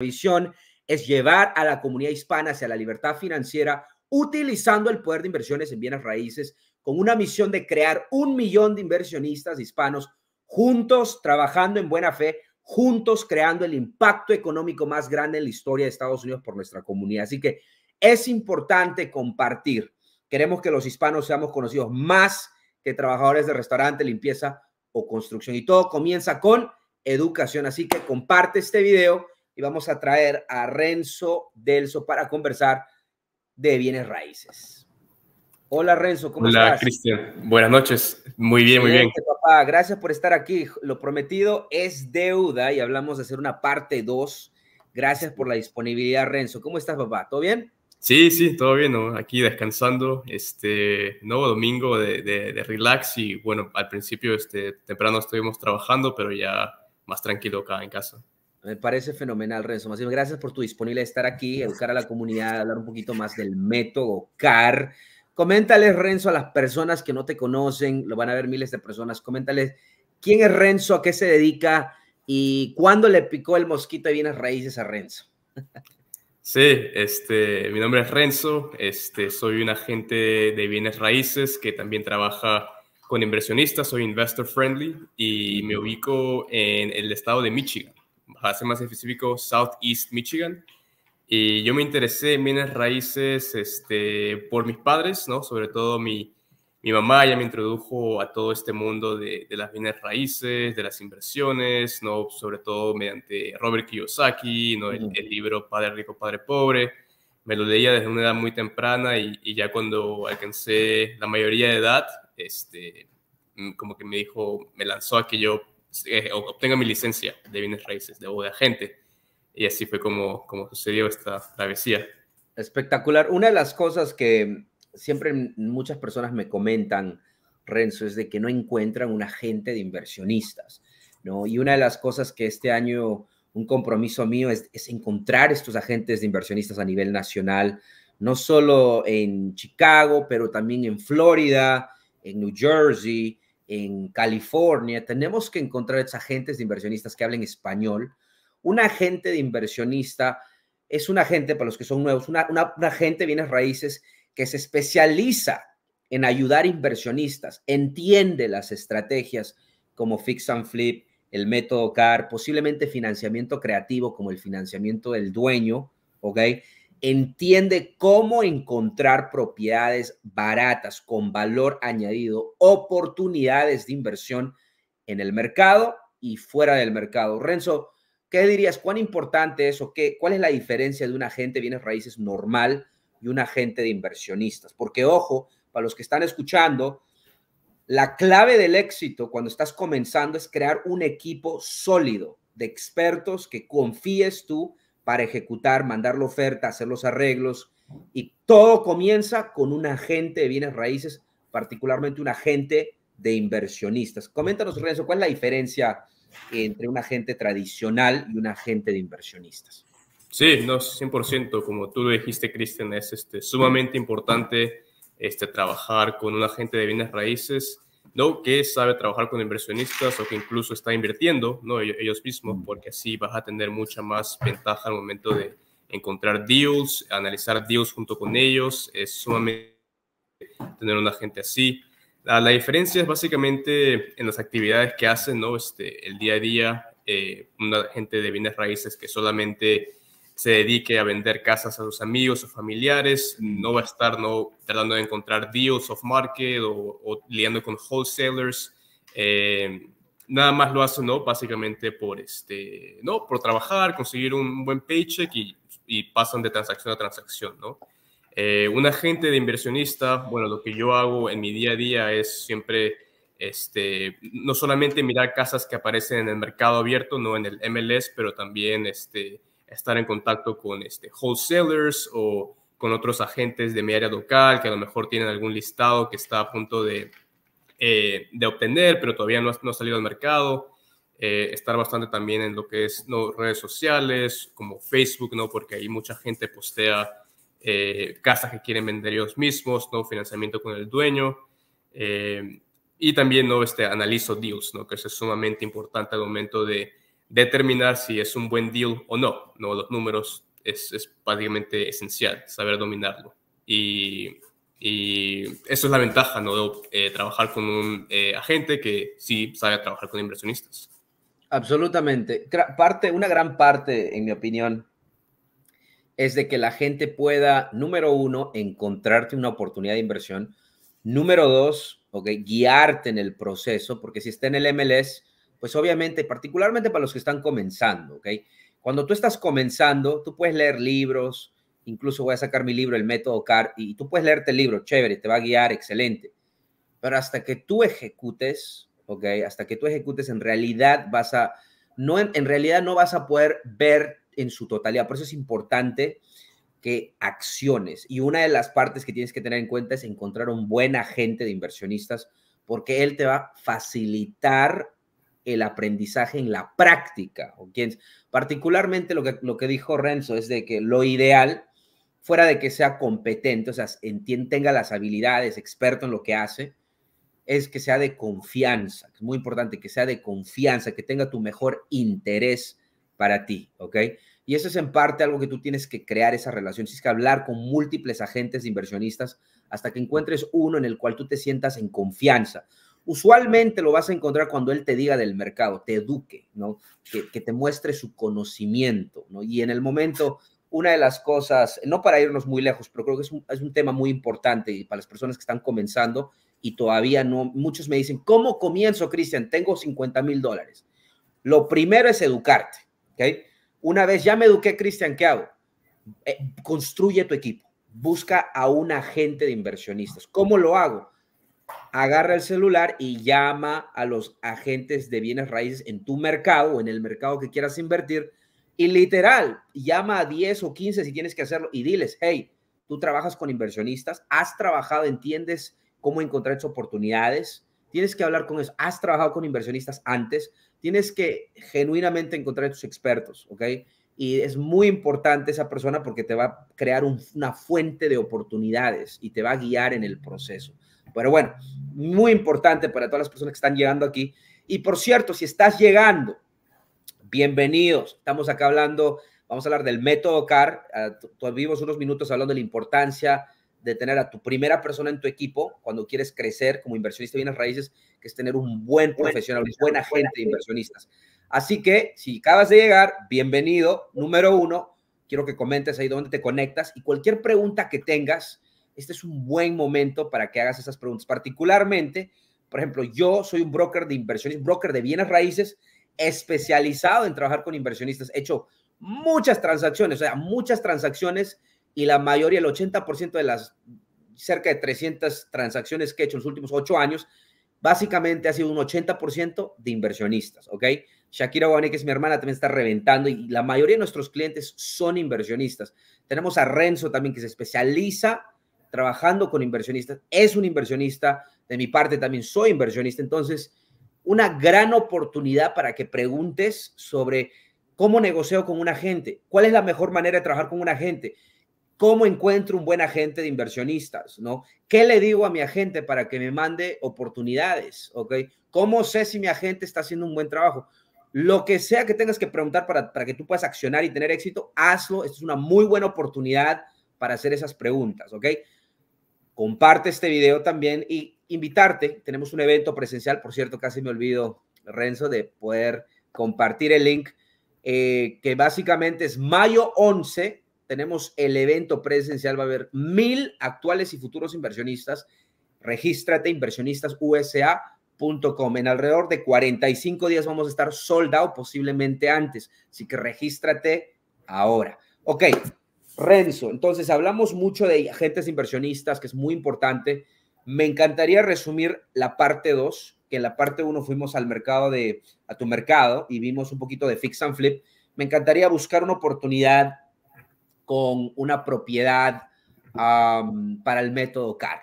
visión es llevar a la comunidad hispana hacia la libertad financiera utilizando el poder de inversiones en bienes raíces con una misión de crear un millón de inversionistas hispanos juntos, trabajando en buena fe, juntos creando el impacto económico más grande en la historia de Estados Unidos por nuestra comunidad. Así que es importante compartir. Queremos que los hispanos seamos conocidos más que trabajadores de restaurante, limpieza o construcción. Y todo comienza con educación. Así que comparte este video y vamos a traer a Renzo Delso para conversar de bienes raíces. Hola Renzo, ¿cómo estás? Hola Cristian, buenas noches. Muy bien, muy bien. Papá, gracias por estar aquí. Lo prometido es deuda y hablamos de hacer una parte 2. Gracias por la disponibilidad, Renzo. ¿Cómo estás, papá? ¿Todo bien? Sí, sí, todo bien, Aquí descansando, este nuevo domingo de, de, relax y bueno, al principio este, temprano estuvimos trabajando, pero ya más tranquilo acá en casa. Me parece fenomenal, Renzo. Más bien, gracias por tu disponibilidad de estar aquí, educar a la comunidad, hablar un poquito más del método CAR. Coméntales, Renzo, a las personas que no te conocen, lo van a ver miles de personas. Coméntales quién es Renzo, a qué se dedica y cuándo le picó el mosquito de bienes raíces a Renzo. Sí, este, mi nombre es Renzo, este, soy un agente de bienes raíces que también trabaja con inversionistas, soy investor friendly y me ubico en el estado de Michigan para ser más específico, Southeast Michigan. Y yo me interesé en bienes raíces este, por mis padres, ¿no? Sobre todo mi, mi mamá ya me introdujo a todo este mundo de, de, las bienes raíces, de las inversiones, ¿no? Sobre todo mediante Robert Kiyosaki, ¿no? El, libro Padre Rico, Padre Pobre. Me lo leía desde una edad muy temprana y, y, ya cuando alcancé la mayoría de edad, este, como que me dijo, me lanzó a que yo eh, obtenga mi licencia de bienes raíces de, o de agente. Y así fue como, como sucedió esta travesía. Espectacular. Una de las cosas que siempre muchas personas me comentan, Renzo, es de que no encuentran un agente de inversionistas, ¿no? Y una de las cosas que este año, un compromiso mío es, es encontrar estos agentes de inversionistas a nivel nacional, no solo en Chicago, pero también en Florida, en New Jersey, en California, tenemos que encontrar esos agentes de inversionistas que hablen español. Un agente de inversionista es un agente, para los que son nuevos, una, una, un agente de bienes raíces que se especializa en ayudar inversionistas, entiende las estrategias como Fix and Flip, el método CAR, posiblemente financiamiento creativo como el financiamiento del dueño, ¿ok? entiende cómo encontrar propiedades baratas con valor añadido, oportunidades de inversión en el mercado y fuera del mercado. Renzo, ¿qué dirías? ¿Cuán importante es o qué? ¿Cuál es la diferencia de un agente de bienes raíces normal y un agente de inversionistas? Porque ojo, para los que están escuchando, la clave del éxito cuando estás comenzando es crear un equipo sólido de expertos que confíes tú para ejecutar, mandar la oferta, hacer los arreglos. Y todo comienza con un agente de bienes raíces, particularmente un agente de inversionistas. Coméntanos, Renzo, ¿cuál es la diferencia entre un agente tradicional y un agente de inversionistas? Sí, no, 100%, como tú lo dijiste, Cristian, es este, sumamente importante este, trabajar con un agente de bienes raíces ¿no? que sabe trabajar con inversionistas o que incluso está invirtiendo ¿no? ellos mismos, porque así vas a tener mucha más ventaja al momento de encontrar deals, analizar deals junto con ellos, es sumamente tener una gente así. La, diferencia es básicamente en las actividades que hacen, ¿no? Este, el día a día, eh, una gente de bienes raíces que solamente se dedique a vender casas a sus amigos o familiares, mm. no va a estar no, tratando de encontrar deals of market o, liando con wholesalers. Eh, nada más lo hace, ¿no? Básicamente por, este, ¿no? por trabajar, conseguir un buen paycheck y, pasan de transacción a transacción, ¿no? Eh, un agente de inversionista, bueno, lo que yo hago en mi día a día es siempre, este, no solamente mirar casas que aparecen en el mercado abierto, no en el MLS, pero también, este, estar en contacto con este, wholesalers o con otros agentes de mi área local que a lo mejor tienen algún listado que está a punto de, eh, obtener, pero todavía no ha, salido al mercado. Eh, estar bastante también en lo que es ¿no? redes sociales, como Facebook, ¿no? porque ahí mucha gente postea eh, casas que quieren vender ellos mismos, ¿no? financiamiento con el dueño. y también ¿no? este, analizo deals, ¿no? que es sumamente importante al momento de determinar si es un buen deal o no. No, los números es, es prácticamente esencial, saber dominarlo. Y, eso es la ventaja, ¿no? Eh, trabajar con un eh, agente que sí sabe trabajar con inversionistas. Absolutamente. Parte, una gran parte, en mi opinión, es de que la gente pueda, número uno, encontrarte una oportunidad de inversión. Número dos, okay, guiarte en el proceso, porque si está en el MLS, pues obviamente, particularmente para los que están comenzando, ¿ok? Cuando tú estás comenzando, tú puedes leer libros, incluso voy a sacar mi libro, El Método CAR, y tú puedes leerte el libro, chévere, te va a guiar, excelente. Pero hasta que tú ejecutes, ¿ok? Hasta que tú ejecutes, en realidad vas a, no, en realidad no vas a poder ver en su totalidad. Por eso es importante que acciones. Y una de las partes que tienes que tener en cuenta es encontrar un buen agente de inversionistas, porque él te va a facilitar el aprendizaje en la práctica. ¿o quién? Particularmente lo que, lo que dijo Renzo es de que lo ideal, fuera de que sea competente, o sea, tenga las habilidades, experto en lo que hace, es que sea de confianza, es muy importante que sea de confianza, que tenga tu mejor interés para ti, ¿ok? Y eso es en parte algo que tú tienes que crear esa relación, tienes que hablar con múltiples agentes inversionistas hasta que encuentres uno en el cual tú te sientas en confianza usualmente lo vas a encontrar cuando él te diga del mercado, te eduque, ¿no? Que, te muestre su conocimiento, Y en el momento, una de las cosas, no para irnos muy lejos, pero creo que es un, tema muy importante y para las personas que están comenzando y todavía no, muchos me dicen, ¿cómo comienzo, Cristian? Tengo 50 mil dólares. Lo primero es educarte, Una vez ya me eduqué, Cristian, ¿qué hago? Eh, construye tu equipo, busca a un agente de inversionistas. ¿Cómo lo hago? agarra el celular y llama a los agentes de bienes raíces en tu mercado o en el mercado que quieras invertir y literal, llama a 10 o 15 si tienes que hacerlo y diles, hey, tú trabajas con inversionistas, has trabajado, entiendes cómo encontrar esas oportunidades, tienes que hablar con eso has trabajado con inversionistas antes, tienes que genuinamente encontrar a tus expertos, ¿ok? Y es muy importante esa persona porque te va a crear una fuente de oportunidades y te va a guiar en el proceso. Pero bueno, muy importante para todas las personas que están llegando aquí. Y por cierto, si estás llegando, bienvenidos. Estamos acá hablando, vamos a hablar del método CAR. Ah, tuvimos vivimos unos minutos hablando de la importancia de tener a tu primera persona en tu equipo cuando quieres crecer como inversionista de bienes raíces, que es tener un buen profesional, una buena gente de inversionistas. Así que si acabas de llegar, bienvenido. Número uno, quiero que comentes ahí donde te conectas y cualquier pregunta que tengas, este es un buen momento para que hagas esas preguntas. Particularmente, por ejemplo, yo soy un broker de inversiones, broker de bienes raíces, especializado en trabajar con inversionistas. He hecho muchas transacciones, o sea, muchas transacciones y la mayoría, el 80% de las cerca de 300 transacciones que he hecho en los últimos ocho años, básicamente ha sido un 80% de inversionistas, ¿ok? Shakira Guavani, que es mi hermana, también está reventando y la mayoría de nuestros clientes son inversionistas. Tenemos a Renzo también, que se especializa trabajando con inversionistas, es un inversionista, de mi parte también soy inversionista, entonces una gran oportunidad para que preguntes sobre cómo negocio con un agente, cuál es la mejor manera de trabajar con un agente, cómo encuentro un buen agente de inversionistas, ¿no? ¿Qué le digo a mi agente para que me mande oportunidades, ¿ok? ¿Cómo sé si mi agente está haciendo un buen trabajo? Lo que sea que tengas que preguntar para, para que tú puedas accionar y tener éxito, hazlo. Esta es una muy buena oportunidad para hacer esas preguntas, ¿ok? comparte este video también y invitarte. Tenemos un evento presencial, por cierto, casi me olvido, Renzo, de poder compartir el link, eh, que básicamente es mayo 11. Tenemos el evento presencial, va a haber mil actuales y futuros inversionistas. Regístrate inversionistasusa.com. En alrededor de 45 días vamos a estar soldado, posiblemente antes. Así que regístrate ahora. Ok, Renzo, entonces hablamos mucho de agentes inversionistas, que es muy importante. Me encantaría resumir la parte 2, que en la parte 1 fuimos al mercado de, a tu mercado y vimos un poquito de fix and flip. Me encantaría buscar una oportunidad con una propiedad para el método CAR.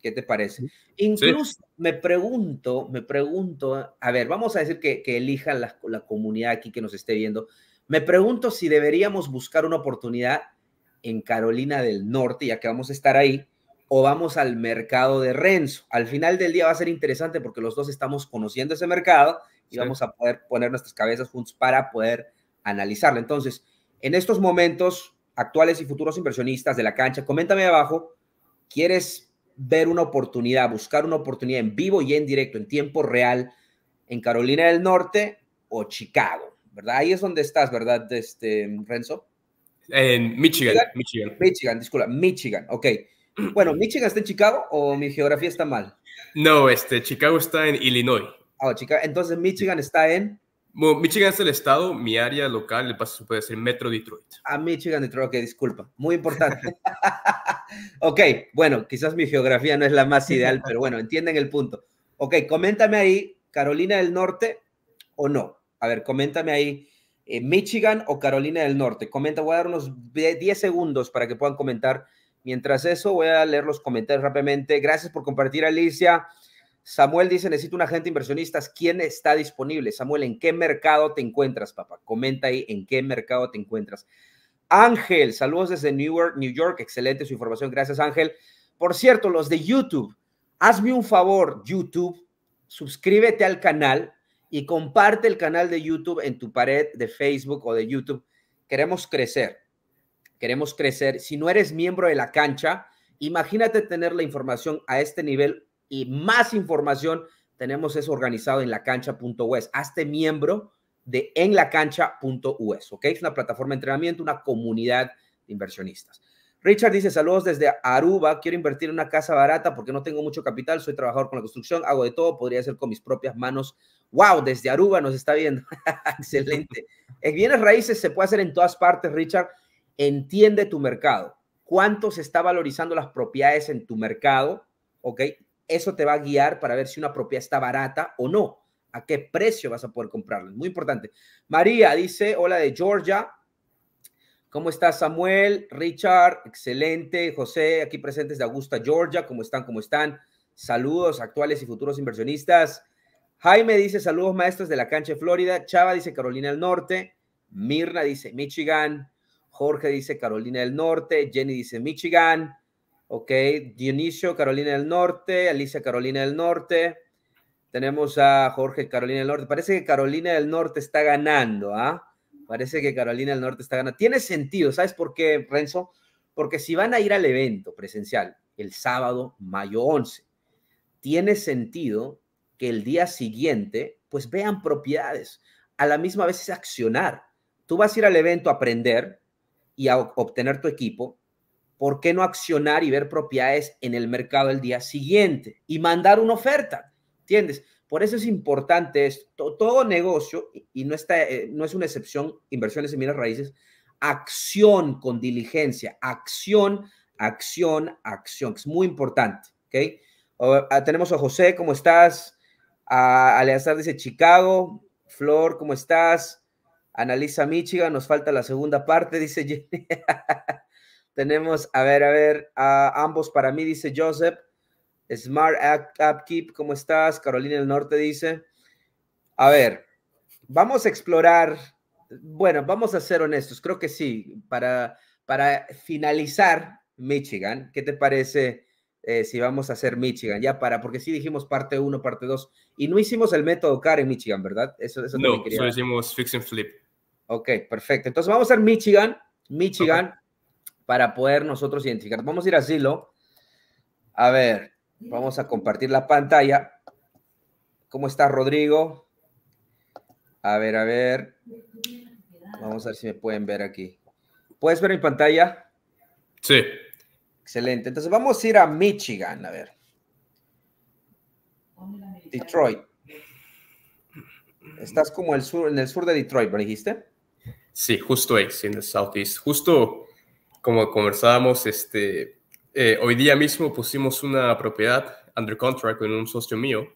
¿Qué te parece? Incluso me pregunto, me pregunto, a ver, vamos a decir que, elija elijan la, la comunidad aquí que nos esté viendo. Me pregunto si deberíamos buscar una oportunidad en Carolina del Norte, ya que vamos a estar ahí, o vamos al mercado de Renzo. Al final del día va a ser interesante porque los dos estamos conociendo ese mercado y vamos a poder poner nuestras cabezas juntos para poder analizarlo. Entonces, en estos momentos actuales y futuros inversionistas de la cancha, coméntame abajo, ¿quieres ver una oportunidad, buscar una oportunidad en vivo y en directo, en tiempo real, en Carolina del Norte o Chicago? ¿Verdad? Ahí es donde estás, ¿verdad, este, Renzo? En Michigan, Michigan. Michigan, disculpa, Michigan, ok. Bueno, ¿Michigan está en Chicago o mi geografía está mal? No, este, Chicago está en Illinois. Ah, Chicago. Entonces, Michigan está en... Michigan es el estado, mi área local, el paso puede ser Metro Detroit. Ah, Michigan, Detroit, ok, disculpa, muy importante. ok, bueno, quizás mi geografía no es la más ideal, pero bueno, entienden el punto. Ok, coméntame ahí, Carolina del Norte o no. A ver, coméntame ahí eh, Michigan o Carolina del Norte. Comenta, voy a dar unos 10 segundos para que puedan comentar. Mientras eso, voy a leer los comentarios rápidamente. Gracias por compartir, Alicia. Samuel dice, necesito un agente inversionista. ¿Quién está disponible? Samuel, ¿en qué mercado te encuentras, papá? Comenta ahí, ¿en qué mercado te encuentras? Ángel, saludos desde York, New York. Excelente su información. Gracias, Ángel. Por cierto, los de YouTube, hazme un favor, YouTube, suscríbete al canal, y comparte el canal de YouTube en tu pared de Facebook o de YouTube. Queremos crecer. Queremos crecer. Si no eres miembro de la cancha, imagínate tener la información a este nivel y más información. Tenemos eso organizado en lacancha.us. E Hazte miembro de enlacancha.us, e ¿ok? Es una plataforma de entrenamiento, una comunidad de inversionistas. Richard dice, saludos desde Aruba, quiero invertir en una casa barata porque no tengo mucho capital, soy trabajador con la construcción, hago de todo, podría hacer con mis propias manos. ¡Wow! Desde Aruba nos está viendo. Excelente. En eh, bienes raíces se puede hacer en todas partes, Richard. Entiende tu mercado. ¿Cuánto se está valorizando las propiedades en tu mercado? ¿Ok? Eso te va a guiar para ver si una propiedad está barata o no. ¿A qué precio vas a poder comprarla? Muy importante. María dice, hola de Georgia. ¿Cómo está Samuel, Richard? Excelente. José, aquí presentes de Augusta, Georgia. ¿Cómo están? ¿Cómo están? Saludos actuales y futuros inversionistas. Jaime dice saludos maestros de la cancha Florida. Chava dice Carolina del Norte. Mirna dice Michigan. Jorge dice Carolina del Norte. Jenny dice Michigan. Ok. Dionisio, Carolina del Norte. Alicia, Carolina del Norte. Tenemos a Jorge, Carolina del Norte. Parece que Carolina del Norte está ganando, ¿ah? Parece que Carolina del Norte está ganando. Tiene sentido, ¿sabes por qué, Renzo? Porque si van a ir al evento presencial el sábado, mayo 11, tiene sentido que el día siguiente, pues vean propiedades. A la misma vez es accionar. Tú vas a ir al evento a aprender y a obtener tu equipo. ¿Por qué no accionar y ver propiedades en el mercado el día siguiente y mandar una oferta? ¿Entiendes? Por eso es importante esto. Todo negocio, y no, está, eh, no es una excepción, inversiones en minas raíces, acción con diligencia, acción, acción, acción, es muy importante, ¿ok? Ah, tenemos a José, ¿cómo estás? A Aleazar dice Chicago, Flor, ¿cómo estás? Analiza Michigan, nos falta la segunda parte, dice Jenny. tenemos, a ver, a ver, a ambos para mí, dice Joseph. Smart App, Keep, ¿cómo estás? Carolina del Norte dice. A ver, vamos a explorar, bueno, vamos a ser honestos, creo que sí, para, para finalizar Michigan, ¿qué te parece eh, si vamos a hacer Michigan? Ya para, porque sí dijimos parte 1, parte 2, y no hicimos el método CAR en Michigan, ¿verdad? Eso, eso no, hicimos Fix and Flip. Ok, perfecto. Entonces vamos a hacer Michigan, Michigan, para poder nosotros identificar. Vamos a ir a Silo. A ver, Vamos a compartir la pantalla. ¿Cómo está Rodrigo? A ver, a ver. Vamos a ver si me pueden ver aquí. ¿Puedes ver mi pantalla? Sí. Excelente. Entonces vamos a ir a Michigan, a ver. Detroit. Estás como el sur, en el sur de Detroit, ¿me dijiste? Sí, justo ahí, en el southeast. Justo como conversábamos, este, eh, hoy día mismo pusimos una propiedad under contract con un socio mío.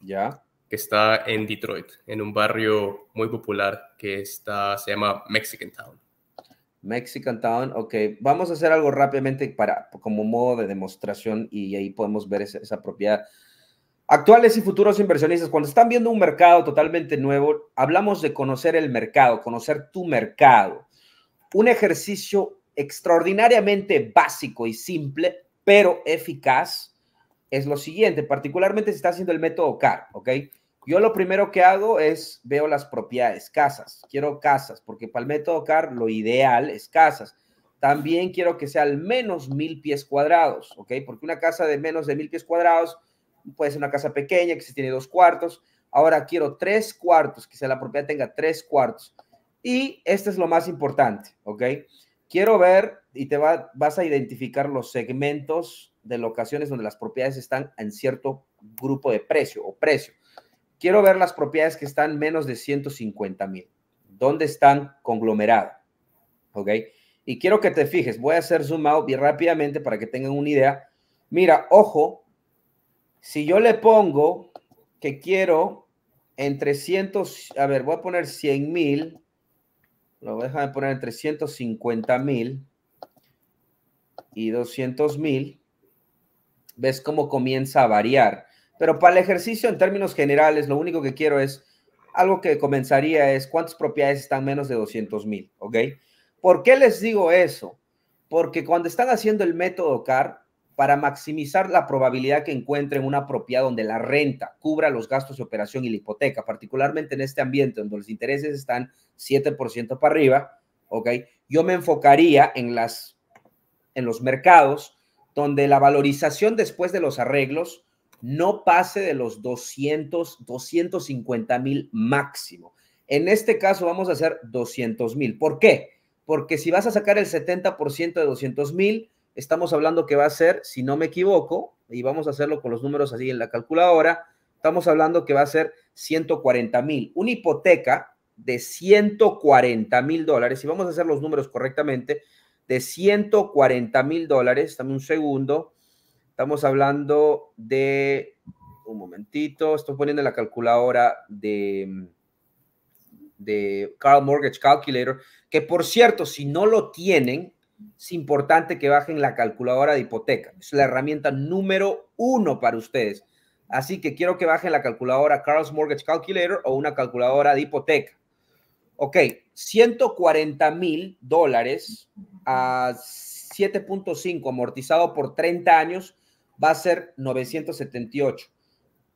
Ya. Que está en Detroit, en un barrio muy popular que está, se llama Mexican Town. Mexican Town, ok. Vamos a hacer algo rápidamente para, como modo de demostración y ahí podemos ver esa, esa propiedad. Actuales y futuros inversionistas, cuando están viendo un mercado totalmente nuevo, hablamos de conocer el mercado, conocer tu mercado. Un ejercicio extraordinariamente básico y simple, pero eficaz, es lo siguiente, particularmente si está haciendo el método CAR, ¿ok? Yo lo primero que hago es veo las propiedades, casas. Quiero casas, porque para el método CAR lo ideal es casas. También quiero que sea al menos mil pies cuadrados, ¿ok? Porque una casa de menos de mil pies cuadrados puede ser una casa pequeña que se tiene dos cuartos. Ahora quiero tres cuartos, que sea la propiedad tenga tres cuartos. Y este es lo más importante, ¿ok? Quiero ver y te va, vas a identificar los segmentos de locaciones donde las propiedades están en cierto grupo de precio o precio. Quiero ver las propiedades que están menos de 150 mil. ¿Dónde están conglomeradas? ¿Ok? Y quiero que te fijes, voy a hacer zoom out bien rápidamente para que tengan una idea. Mira, ojo, si yo le pongo que quiero entre 100... a ver, voy a poner 100 mil lo voy a dejar de poner entre 150 mil y 200 mil. Ves cómo comienza a variar. Pero para el ejercicio, en términos generales, lo único que quiero es algo que comenzaría es cuántas propiedades están menos de 200 mil, ¿ok? ¿Por qué les digo eso? Porque cuando están haciendo el método CAR, para maximizar la probabilidad que encuentren una propiedad donde la renta cubra los gastos de operación y la hipoteca, particularmente en este ambiente donde los intereses están 7% para arriba, ¿ok? Yo me enfocaría en, las, en los mercados donde la valorización después de los arreglos no pase de los 200, 250 mil máximo. En este caso vamos a hacer 200 mil. ¿Por qué? Porque si vas a sacar el 70% de 200 mil, Estamos hablando que va a ser, si no me equivoco, y vamos a hacerlo con los números así en la calculadora, estamos hablando que va a ser 140 mil. Una hipoteca de 140 mil dólares, y vamos a hacer los números correctamente, de 140 mil dólares, dame un segundo, estamos hablando de, un momentito, estoy poniendo en la calculadora de, de Carl Mortgage Calculator, que por cierto, si no lo tienen, es importante que bajen la calculadora de hipoteca. Es la herramienta número uno para ustedes. Así que quiero que bajen la calculadora Carl's Mortgage Calculator o una calculadora de hipoteca. Ok, 140 mil dólares a 7.5 amortizado por 30 años va a ser 978.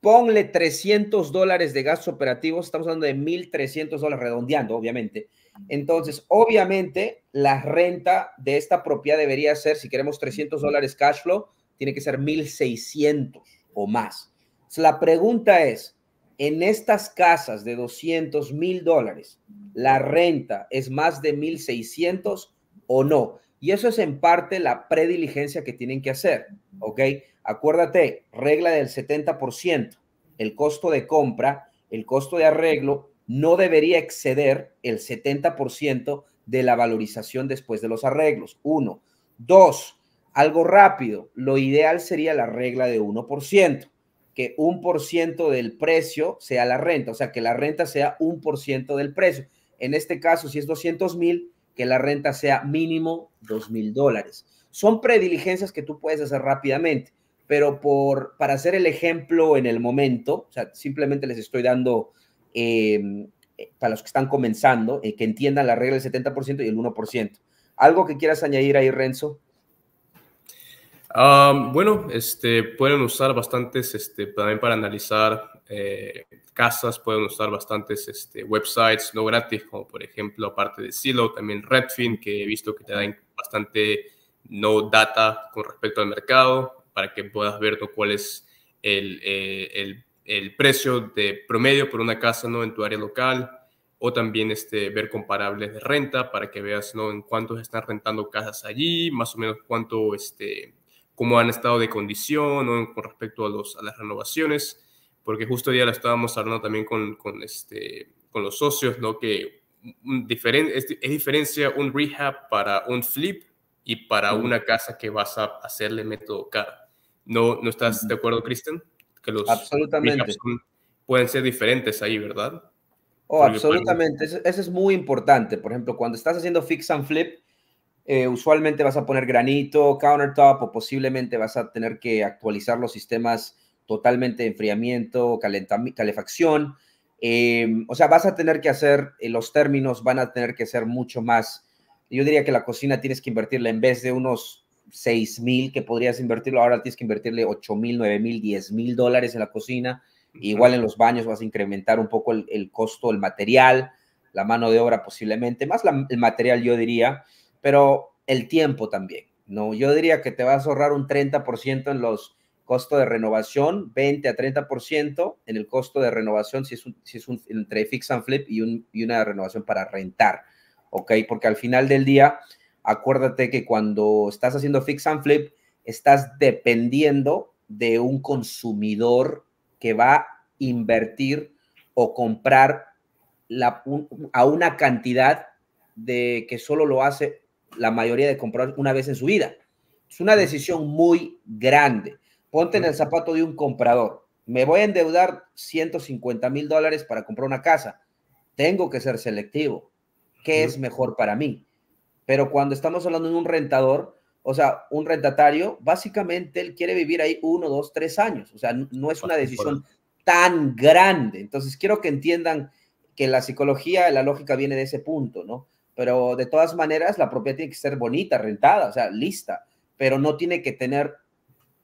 Ponle 300 dólares de gastos operativos, estamos hablando de 1.300 dólares redondeando, obviamente. Entonces, obviamente, la renta de esta propiedad debería ser, si queremos 300 dólares cash flow, tiene que ser 1.600 o más. la pregunta es, en estas casas de 200 mil dólares, ¿la renta es más de 1.600 o no? Y eso es en parte la prediligencia que tienen que hacer, ¿ok? Acuérdate, regla del 70%, el costo de compra, el costo de arreglo no debería exceder el 70% de la valorización después de los arreglos. Uno. Dos, algo rápido. Lo ideal sería la regla de 1%, que ciento del precio sea la renta, o sea, que la renta sea ciento del precio. En este caso, si es 200 mil, que la renta sea mínimo 2 mil dólares. Son prediligencias que tú puedes hacer rápidamente, pero por, para hacer el ejemplo en el momento, o sea, simplemente les estoy dando Em, eh, para los que están comenzando, eh, que entiendan la regla del 70% y el 1%. ¿Algo que quieras añadir ahí, Renzo? bueno, este, pueden usar bastantes, este, también para analizar eh, casas, pueden usar bastantes este, websites no gratis, como por ejemplo, aparte de Silo, también Redfin, que he visto que te dan bastante no data con respecto al mercado, para que puedas ver cuál es el el precio de promedio por una casa ¿no? en tu área local o también este, ver comparables de renta para que veas ¿no? en cuántos están rentando casas allí, más o menos cuánto, este, cómo han estado de condición ¿no? con respecto a, los, a las renovaciones, porque justo ya lo estábamos hablando también con, con, este, con los socios, ¿no? que diferente es, diferencia un rehab para un flip y para una casa que vas a hacerle método cara ¿No, ¿No estás de acuerdo, cristian que los Absolutamente. pueden ser diferentes ahí, ¿verdad? Oh, pues, absolutamente. Eso, es muy importante. Por ejemplo, cuando estás haciendo fix and flip, eh, usualmente vas a poner granito, countertop o posiblemente vas a tener que actualizar los sistemas totalmente de enfriamiento, calefacción. Em, o sea, vas a tener que hacer, eh, los términos van a tener que ser mucho más. Yo diría que la cocina tienes que invertirla en vez de unos 6 mil que podrías invertirlo, ahora tienes que invertirle 8 mil, 9 mil, 10 mil dólares en la cocina. Igual en los baños vas a incrementar un poco el, costo, el material, la mano de obra posiblemente, más el material yo diría, pero el tiempo también. No, yo diría que te vas a ahorrar un 30% en los costos de renovación, 20 a 30% en el costo de renovación si es, un, es un, entre fix and flip y, un, y una renovación para rentar, ¿ok? Porque al final del día, acuérdate que cuando estás haciendo fix and flip, estás dependiendo de un consumidor que va a invertir o comprar a una cantidad de que solo lo hace la mayoría de compradores una vez en su vida. Es una decisión muy grande. Ponte en el zapato de un comprador. Me voy a endeudar 150 mil dólares para comprar una casa. Tengo que ser selectivo. ¿Qué es mejor para mí? Pero cuando estamos hablando de un rentador, o sea, un rentatario, básicamente él quiere vivir ahí uno, dos, tres años. O sea, no es una decisión tan grande. Entonces, quiero que entiendan que la psicología, la lógica viene de ese punto, ¿no? Pero de todas maneras, la propiedad tiene que ser bonita, rentada, o sea, lista, pero no tiene que tener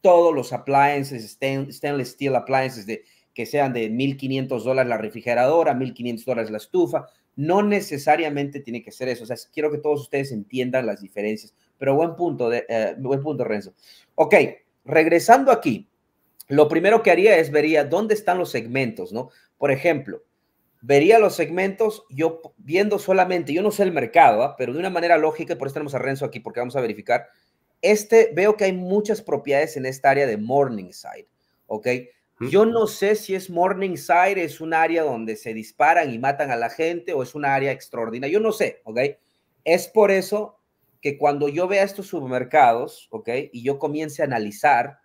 todos los appliances, stainless steel appliances, de, que sean de 1.500 dólares la refrigeradora, 1.500 dólares la estufa, no necesariamente tiene que ser eso. O sea, quiero que todos ustedes entiendan las diferencias. Pero buen punto, de, eh, buen punto, Renzo. Ok, regresando aquí, lo primero que haría es vería dónde están los segmentos, ¿no? Por ejemplo, vería los segmentos yo viendo solamente, yo no sé el mercado, ¿ah? pero de una manera lógica, por eso tenemos a Renzo aquí, porque vamos a verificar. Este, veo que hay muchas propiedades en esta área de Morningside, ¿ok? Yo no sé si es Morningside, es un área donde se disparan y matan a la gente o es un área extraordinaria. Yo no sé, ¿ok? Es por eso que cuando yo vea estos supermercados, ¿ok? Y yo comience a analizar,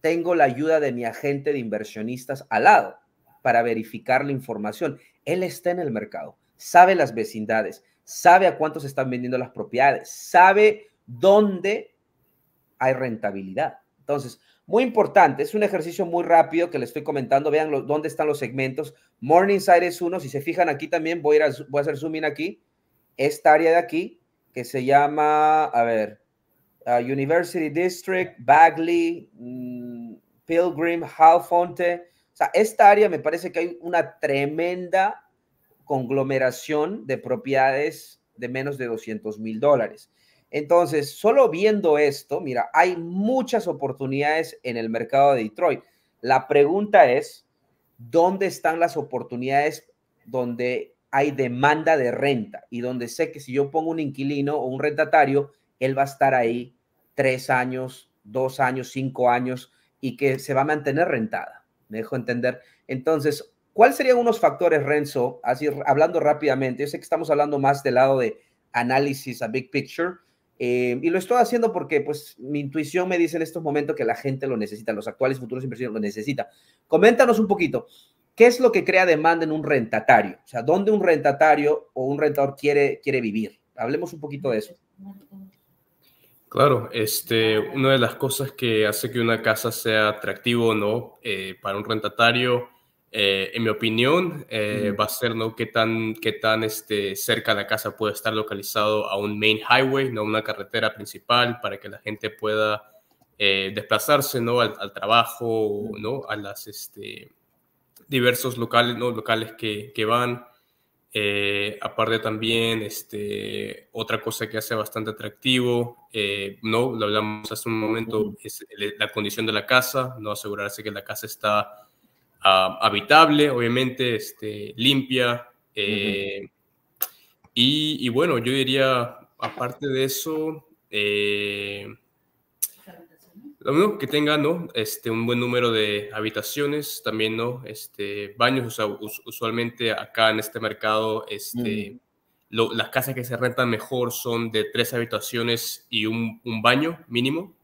tengo la ayuda de mi agente de inversionistas al lado para verificar la información. Él está en el mercado, sabe las vecindades, sabe a cuántos están vendiendo las propiedades, sabe dónde hay rentabilidad. Entonces, muy importante, es un ejercicio muy rápido que le estoy comentando. Vean dónde están los segmentos. Morningside es uno. Si se fijan aquí también, voy a, hacer zoom aquí. Esta área de aquí, que se llama, a ver, uh, University District, Bagley, mm, Pilgrim, Halfonte. O sea, esta área me parece que hay una tremenda conglomeración de propiedades de menos de 200 mil dólares. Entonces, solo viendo esto, mira, hay muchas oportunidades en el mercado de Detroit. La pregunta es, ¿dónde están las oportunidades donde hay demanda de renta y donde sé que si yo pongo un inquilino o un rentatario, él va a estar ahí tres años, dos años, cinco años y que se va a mantener rentada? Me dejo entender. Entonces, ¿cuáles serían unos factores, Renzo? Así hablando rápidamente, yo sé que estamos hablando más del lado de análisis a big picture, eh, y lo estoy haciendo porque pues mi intuición me dice en estos momentos que la gente lo necesita, los actuales y futuros inversores lo necesitan. Coméntanos un poquito, ¿qué es lo que crea demanda en un rentatario? O sea, ¿dónde un rentatario o un rentador quiere, quiere vivir? Hablemos un poquito de eso. Claro, este, una de las cosas que hace que una casa sea atractivo o no eh, para un rentatario eh, en mi opinión, eh, va a ser ¿no? qué tan, qué tan este, cerca la casa puede estar localizado a un main highway, no una carretera principal, para que la gente pueda eh, desplazarse ¿no? al, trabajo, ¿no? a las este, diversos locales, ¿no? locales que, van. aparte también, este, otra cosa que hace bastante atractivo, ¿no? lo hablamos hace un momento, es la condición de la casa, no asegurarse que la casa está Ah, habitable, obviamente, este, limpia. Eh, y, bueno, yo diría, aparte de eso, eh, lo mismo que tenga, ¿no? Este, un buen número de habitaciones, también, ¿no? Este, baños, usualmente acá en este mercado, este, mm. las casas que se rentan mejor son de tres habitaciones y un baño mínimo.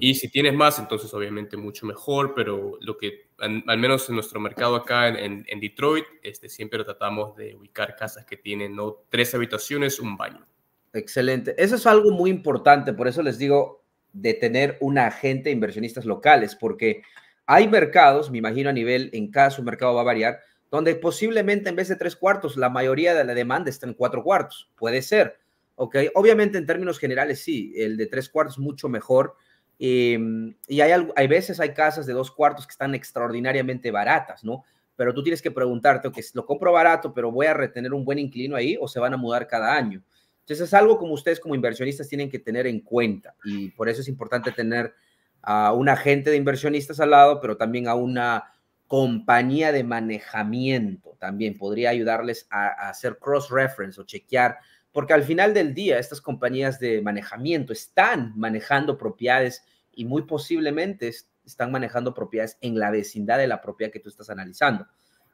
Y si tienes más, entonces obviamente mucho mejor, pero lo que al, menos en nuestro mercado acá en, en, Detroit, este, siempre tratamos de ubicar casas que tienen ¿no? tres habitaciones, un baño. Excelente. Eso es algo muy importante, por eso les digo de tener un agente inversionistas locales, porque hay mercados, me imagino a nivel, en cada su mercado va a variar, donde posiblemente en vez de tres cuartos, la mayoría de la demanda está en cuatro cuartos. Puede ser. ¿ok? Obviamente en términos generales sí, el de tres cuartos mucho mejor Em, y hay, hay veces, hay casas de dos cuartos que están extraordinariamente baratas, ¿no? Pero tú tienes que preguntarte, ok, lo compro barato, pero voy a retener un buen inquilino ahí o se van a mudar cada año. Entonces es algo como ustedes como inversionistas tienen que tener en cuenta y por eso es importante tener a un agente de inversionistas al lado, pero también a una compañía de manejamiento también podría ayudarles a hacer cross-reference o chequear, porque al final del día estas compañías de manejamiento están manejando propiedades y muy posiblemente están manejando propiedades en la vecindad de la propiedad que tú estás analizando.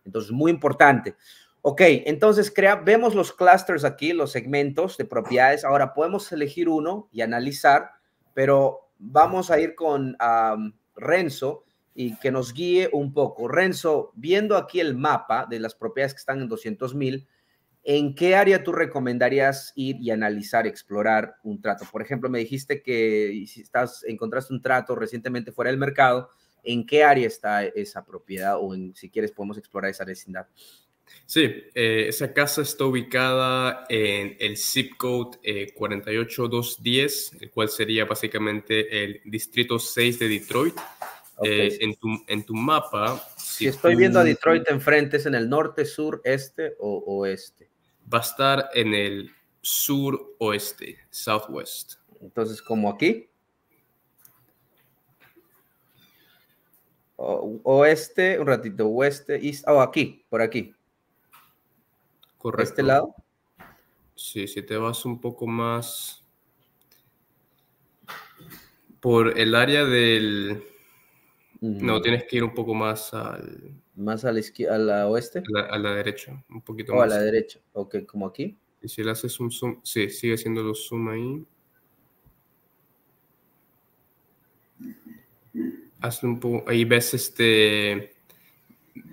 Entonces, muy importante. Ok, entonces crea, vemos los clusters aquí, los segmentos de propiedades. Ahora podemos elegir uno y analizar, pero vamos a ir con Renzo y que nos guíe un poco. Renzo, viendo aquí el mapa de las propiedades que están en $200,000, mil, ¿En qué área tú recomendarías ir y analizar, explorar un trato? Por ejemplo, me dijiste que si estás, encontraste un trato recientemente fuera del mercado, ¿en qué área está esa propiedad o si quieres podemos explorar esa vecindad? Sí, eh, esa casa está ubicada en el zip code 48210, eh, el cual sería básicamente el distrito 6 de Detroit. Eh, en, tu, en, tu, mapa... Si, estoy viendo a Detroit enfrente, ¿es en el norte, sur, este o oeste? va a estar en el suroeste, southwest. Entonces, como aquí. oeste, un ratito, oeste, east, oh, aquí, por aquí. ¿Este Correcto. ¿Este lado? Sí, si te vas un poco más por el área del no, mm. tienes que ir un poco más al... Más a la oeste. A la, a la derecha, un poquito oh, más. a la derecha, ok, como aquí. Y si le haces un zoom, sí, sigue haciendo los zoom ahí. Hazle un poco, ahí ves este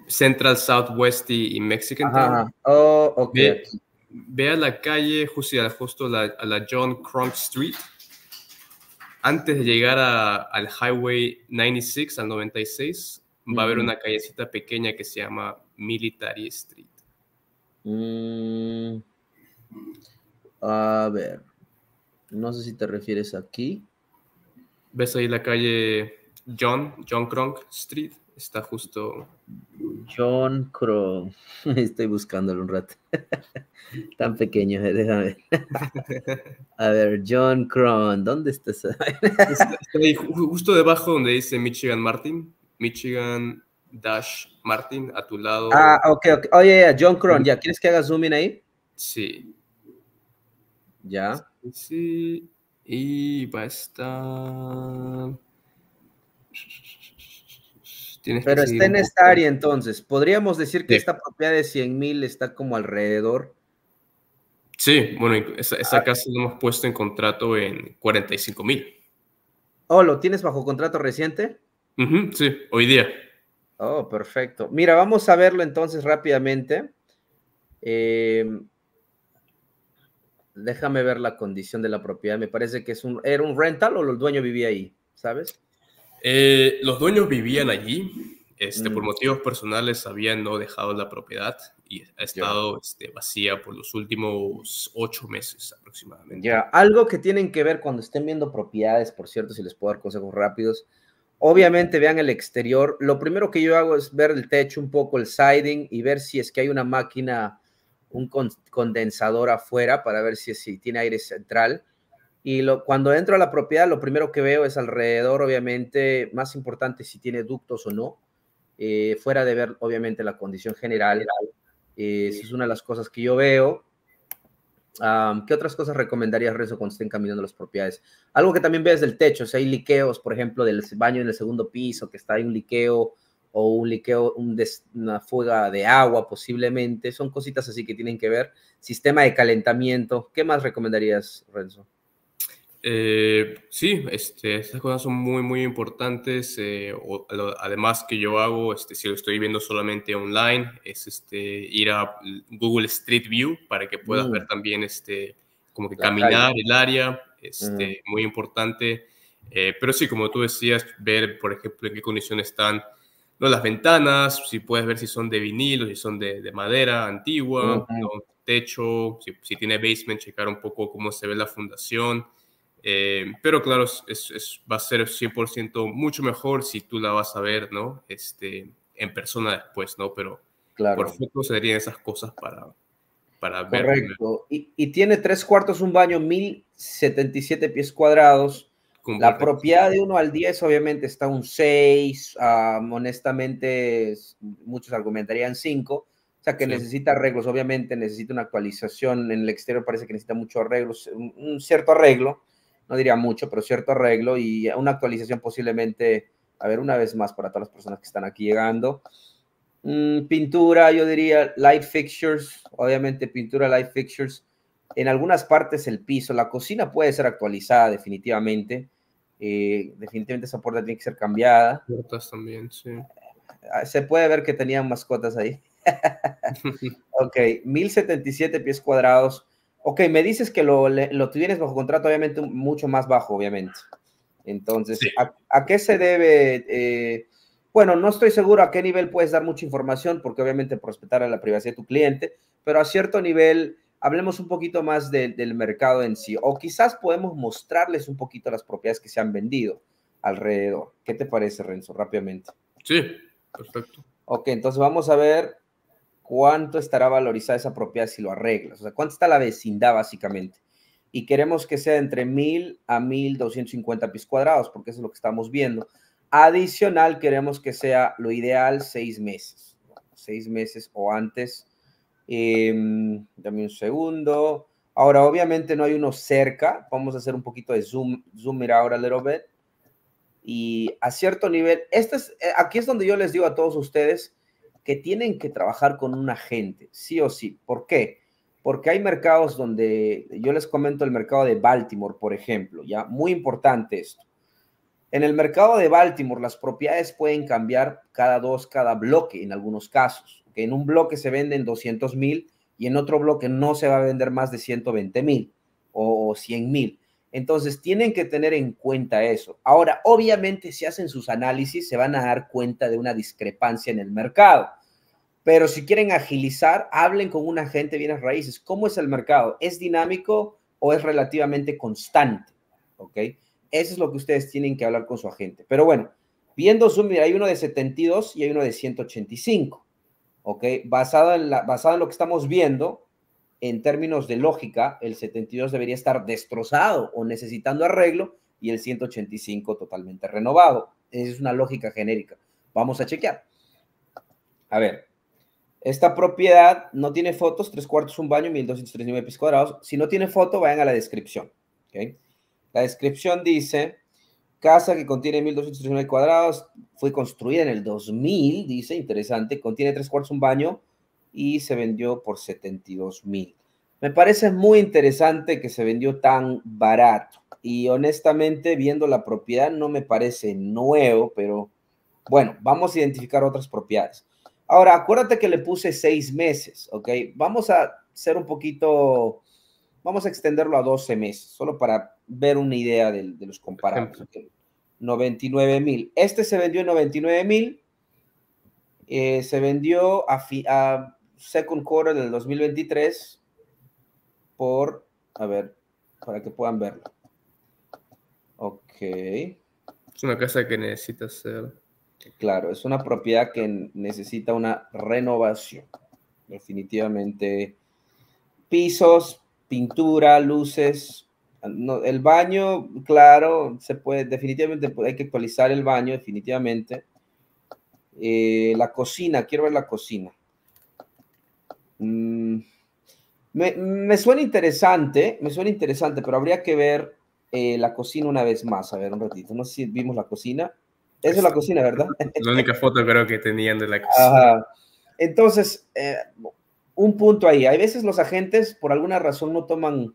Central, Southwest y, Mexican Ajá. Oh, ok. Ve, a la calle, justo, justo a, la, John Crump Street antes de llegar al Highway 96, al 96, va a haber una callecita pequeña que se llama Military Street. Mm. a ver, no sé si te refieres aquí. ¿Ves ahí la calle John, John Cronk Street? está justo. John Crow. Estoy buscándolo un rato. Tan pequeño, eh, déjame. A ver, John Crow, ¿dónde estás? justo debajo donde dice Michigan Martin. Michigan Dash Martin, a tu lado. Ah, ok, ok. Oye, oh, John Cron, ¿ya quieres que haga zoom ahí? Sí. Ya. Sí. Y va a estar. Pero está en esta área entonces. ¿Podríamos decir que esta propiedad de 100.000 está como alrededor? Sí, bueno, esa, ah. casa lo hemos puesto en contrato en mil. Oh, ¿lo tienes bajo contrato reciente? sí, hoy día. Oh, perfecto. Mira, vamos a verlo entonces rápidamente. Em, déjame ver la condición de la propiedad. Me parece que es un, era un rental o el dueño vivía ahí, ¿sabes? Eh, los dueños vivían allí, este, por mm. motivos personales habían no dejado la propiedad y ha estado este, vacía por los últimos ocho meses aproximadamente. algo que tienen que ver cuando estén viendo propiedades, por cierto, si les puedo dar consejos rápidos, obviamente vean el exterior. Lo primero que yo hago es ver el techo un poco, el siding y ver si es que hay una máquina, un condensador afuera para ver si, si tiene aire central y cuando entro a la propiedad, lo primero que veo es alrededor, obviamente, más importante si tiene ductos o no, eh, fuera de ver, obviamente, la condición general. esa eh, es una de las cosas que yo veo. ¿Qué otras cosas recomendarías, Renzo, cuando estén caminando las propiedades? Algo que también veas del techo, si hay liqueos, por ejemplo, del baño en el segundo piso, que está ahí un liqueo o un liqueo, una fuga de agua posiblemente, son cositas así que tienen que ver. Sistema de calentamiento, ¿qué más recomendarías, Renzo? Eh, sí, estas cosas son muy, muy importantes. Eh, además que yo hago, este, si lo estoy viendo solamente online, es este, ir a Google Street View para que puedas ver mm. también este, como que caminar el área, este, mm. muy importante. Eh, pero sí, como tú decías, ver, por ejemplo, en qué condición están las ventanas, si puedes ver si son de vinilo, si son de, madera antigua, techo, si, si tiene basement, checar un poco cómo se ve la fundación. Eh, pero claro, es, va a ser 100% mucho mejor si tú la vas a ver, ¿no? Este, en persona después, ¿no? Pero claro. por serían esas cosas para, para ver. Y, y, tiene tres cuartos, un baño, 1077 pies cuadrados. La propiedad de uno al 10 obviamente está un 6, honestamente muchos argumentarían 5, o sea que necesita arreglos, obviamente necesita una actualización en el exterior, parece que necesita mucho arreglos, un cierto arreglo, no diría mucho, pero cierto arreglo y una actualización posiblemente, a ver, una vez más para todas las personas que están aquí llegando. Mm, pintura, yo diría, light fixtures, obviamente pintura, light fixtures. En algunas partes el piso, la cocina puede ser actualizada definitivamente. Eh, definitivamente esa puerta tiene que ser cambiada. Puertas también, sí. Ah, se puede ver que tenían mascotas ahí. ok, 1077 pies cuadrados Ok, me dices que lo, lo tienes bajo contrato, obviamente mucho más bajo, obviamente. Entonces, ¿a, qué se debe? Eh, bueno, no estoy seguro a qué nivel puedes dar mucha información, porque obviamente por respetar a la privacidad de tu cliente, pero a cierto nivel, hablemos un poquito más del mercado en sí, o quizás podemos mostrarles un poquito las propiedades que se han vendido alrededor. ¿Qué te parece, Renzo? Rápidamente. Sí, perfecto. Ok, entonces vamos a ver cuánto estará valorizada esa propiedad si lo arreglas, o sea, cuánto está la vecindad básicamente. Y queremos que sea entre 1000 a 1250 pies cuadrados, porque eso es lo que estamos viendo. Adicional, queremos que sea lo ideal seis meses, seis meses o antes. Em, dame un segundo. Ahora, obviamente no hay uno cerca. Vamos a hacer un poquito de zoom, zoom mira ahora a little bit. Y a cierto nivel, este es, eh, aquí es donde yo les digo a todos ustedes, que tienen que trabajar con un agente, sí o sí. ¿Por qué? Porque hay mercados donde, yo les comento el mercado de Baltimore, por ejemplo, ya, muy importante esto. En el mercado de Baltimore, las propiedades pueden cambiar cada dos, cada bloque en algunos casos. que En un bloque se venden 200 mil y en otro bloque no se va a vender más de 120 mil o 100 mil. Entonces, tienen que tener en cuenta eso. Ahora, obviamente, si hacen sus análisis, se van a dar cuenta de una discrepancia en el mercado. Pero si quieren agilizar, hablen con un agente de bienes raíces. ¿Cómo es el mercado? ¿Es dinámico o es relativamente constante? ¿Ok? Eso es lo que ustedes tienen que hablar con su agente. Pero bueno, viendo Zoom, hay uno de 72 y hay uno de 185. ¿Ok? Basado en, la, basado en lo que estamos viendo, en términos de lógica, el 72 debería estar destrozado o necesitando arreglo y el 185 totalmente renovado. Es una lógica genérica. Vamos a chequear. A ver, esta propiedad no tiene fotos, tres cuartos, un baño, 1239 pies cuadrados. Si no tiene foto, vayan a la descripción. La descripción dice, casa que contiene 1239 cuadrados, fue construida en el 2000, dice, interesante, contiene tres cuartos, un baño, y se vendió por 72 mil. Me parece muy interesante que se vendió tan barato y honestamente viendo la propiedad no me parece nuevo, pero bueno, vamos a identificar otras propiedades. Ahora, acuérdate que le puse seis meses, ¿ok? Vamos a ser un poquito, vamos a extenderlo a 12 meses, solo para ver una idea de, los comparables. 99 mil. Este se vendió en 99 mil. Eh, se vendió a, a second quarter del 2023 por, a ver, para que puedan verlo. Ok. Es una casa que necesita ser. Claro, es una propiedad que necesita una renovación. Definitivamente. Pisos, pintura, luces. el baño, claro, se puede, definitivamente hay que actualizar el baño, definitivamente. Eh, la cocina, quiero ver la cocina. Mm, me, suena interesante, me suena interesante, pero habría que ver eh, la cocina una vez más. A ver, un ratito. No sé si vimos la cocina. Esa es la pues, cocina, ¿verdad? La única foto creo que tenían de la cocina. Entonces, eh, un punto ahí. Hay veces los agentes por alguna razón no toman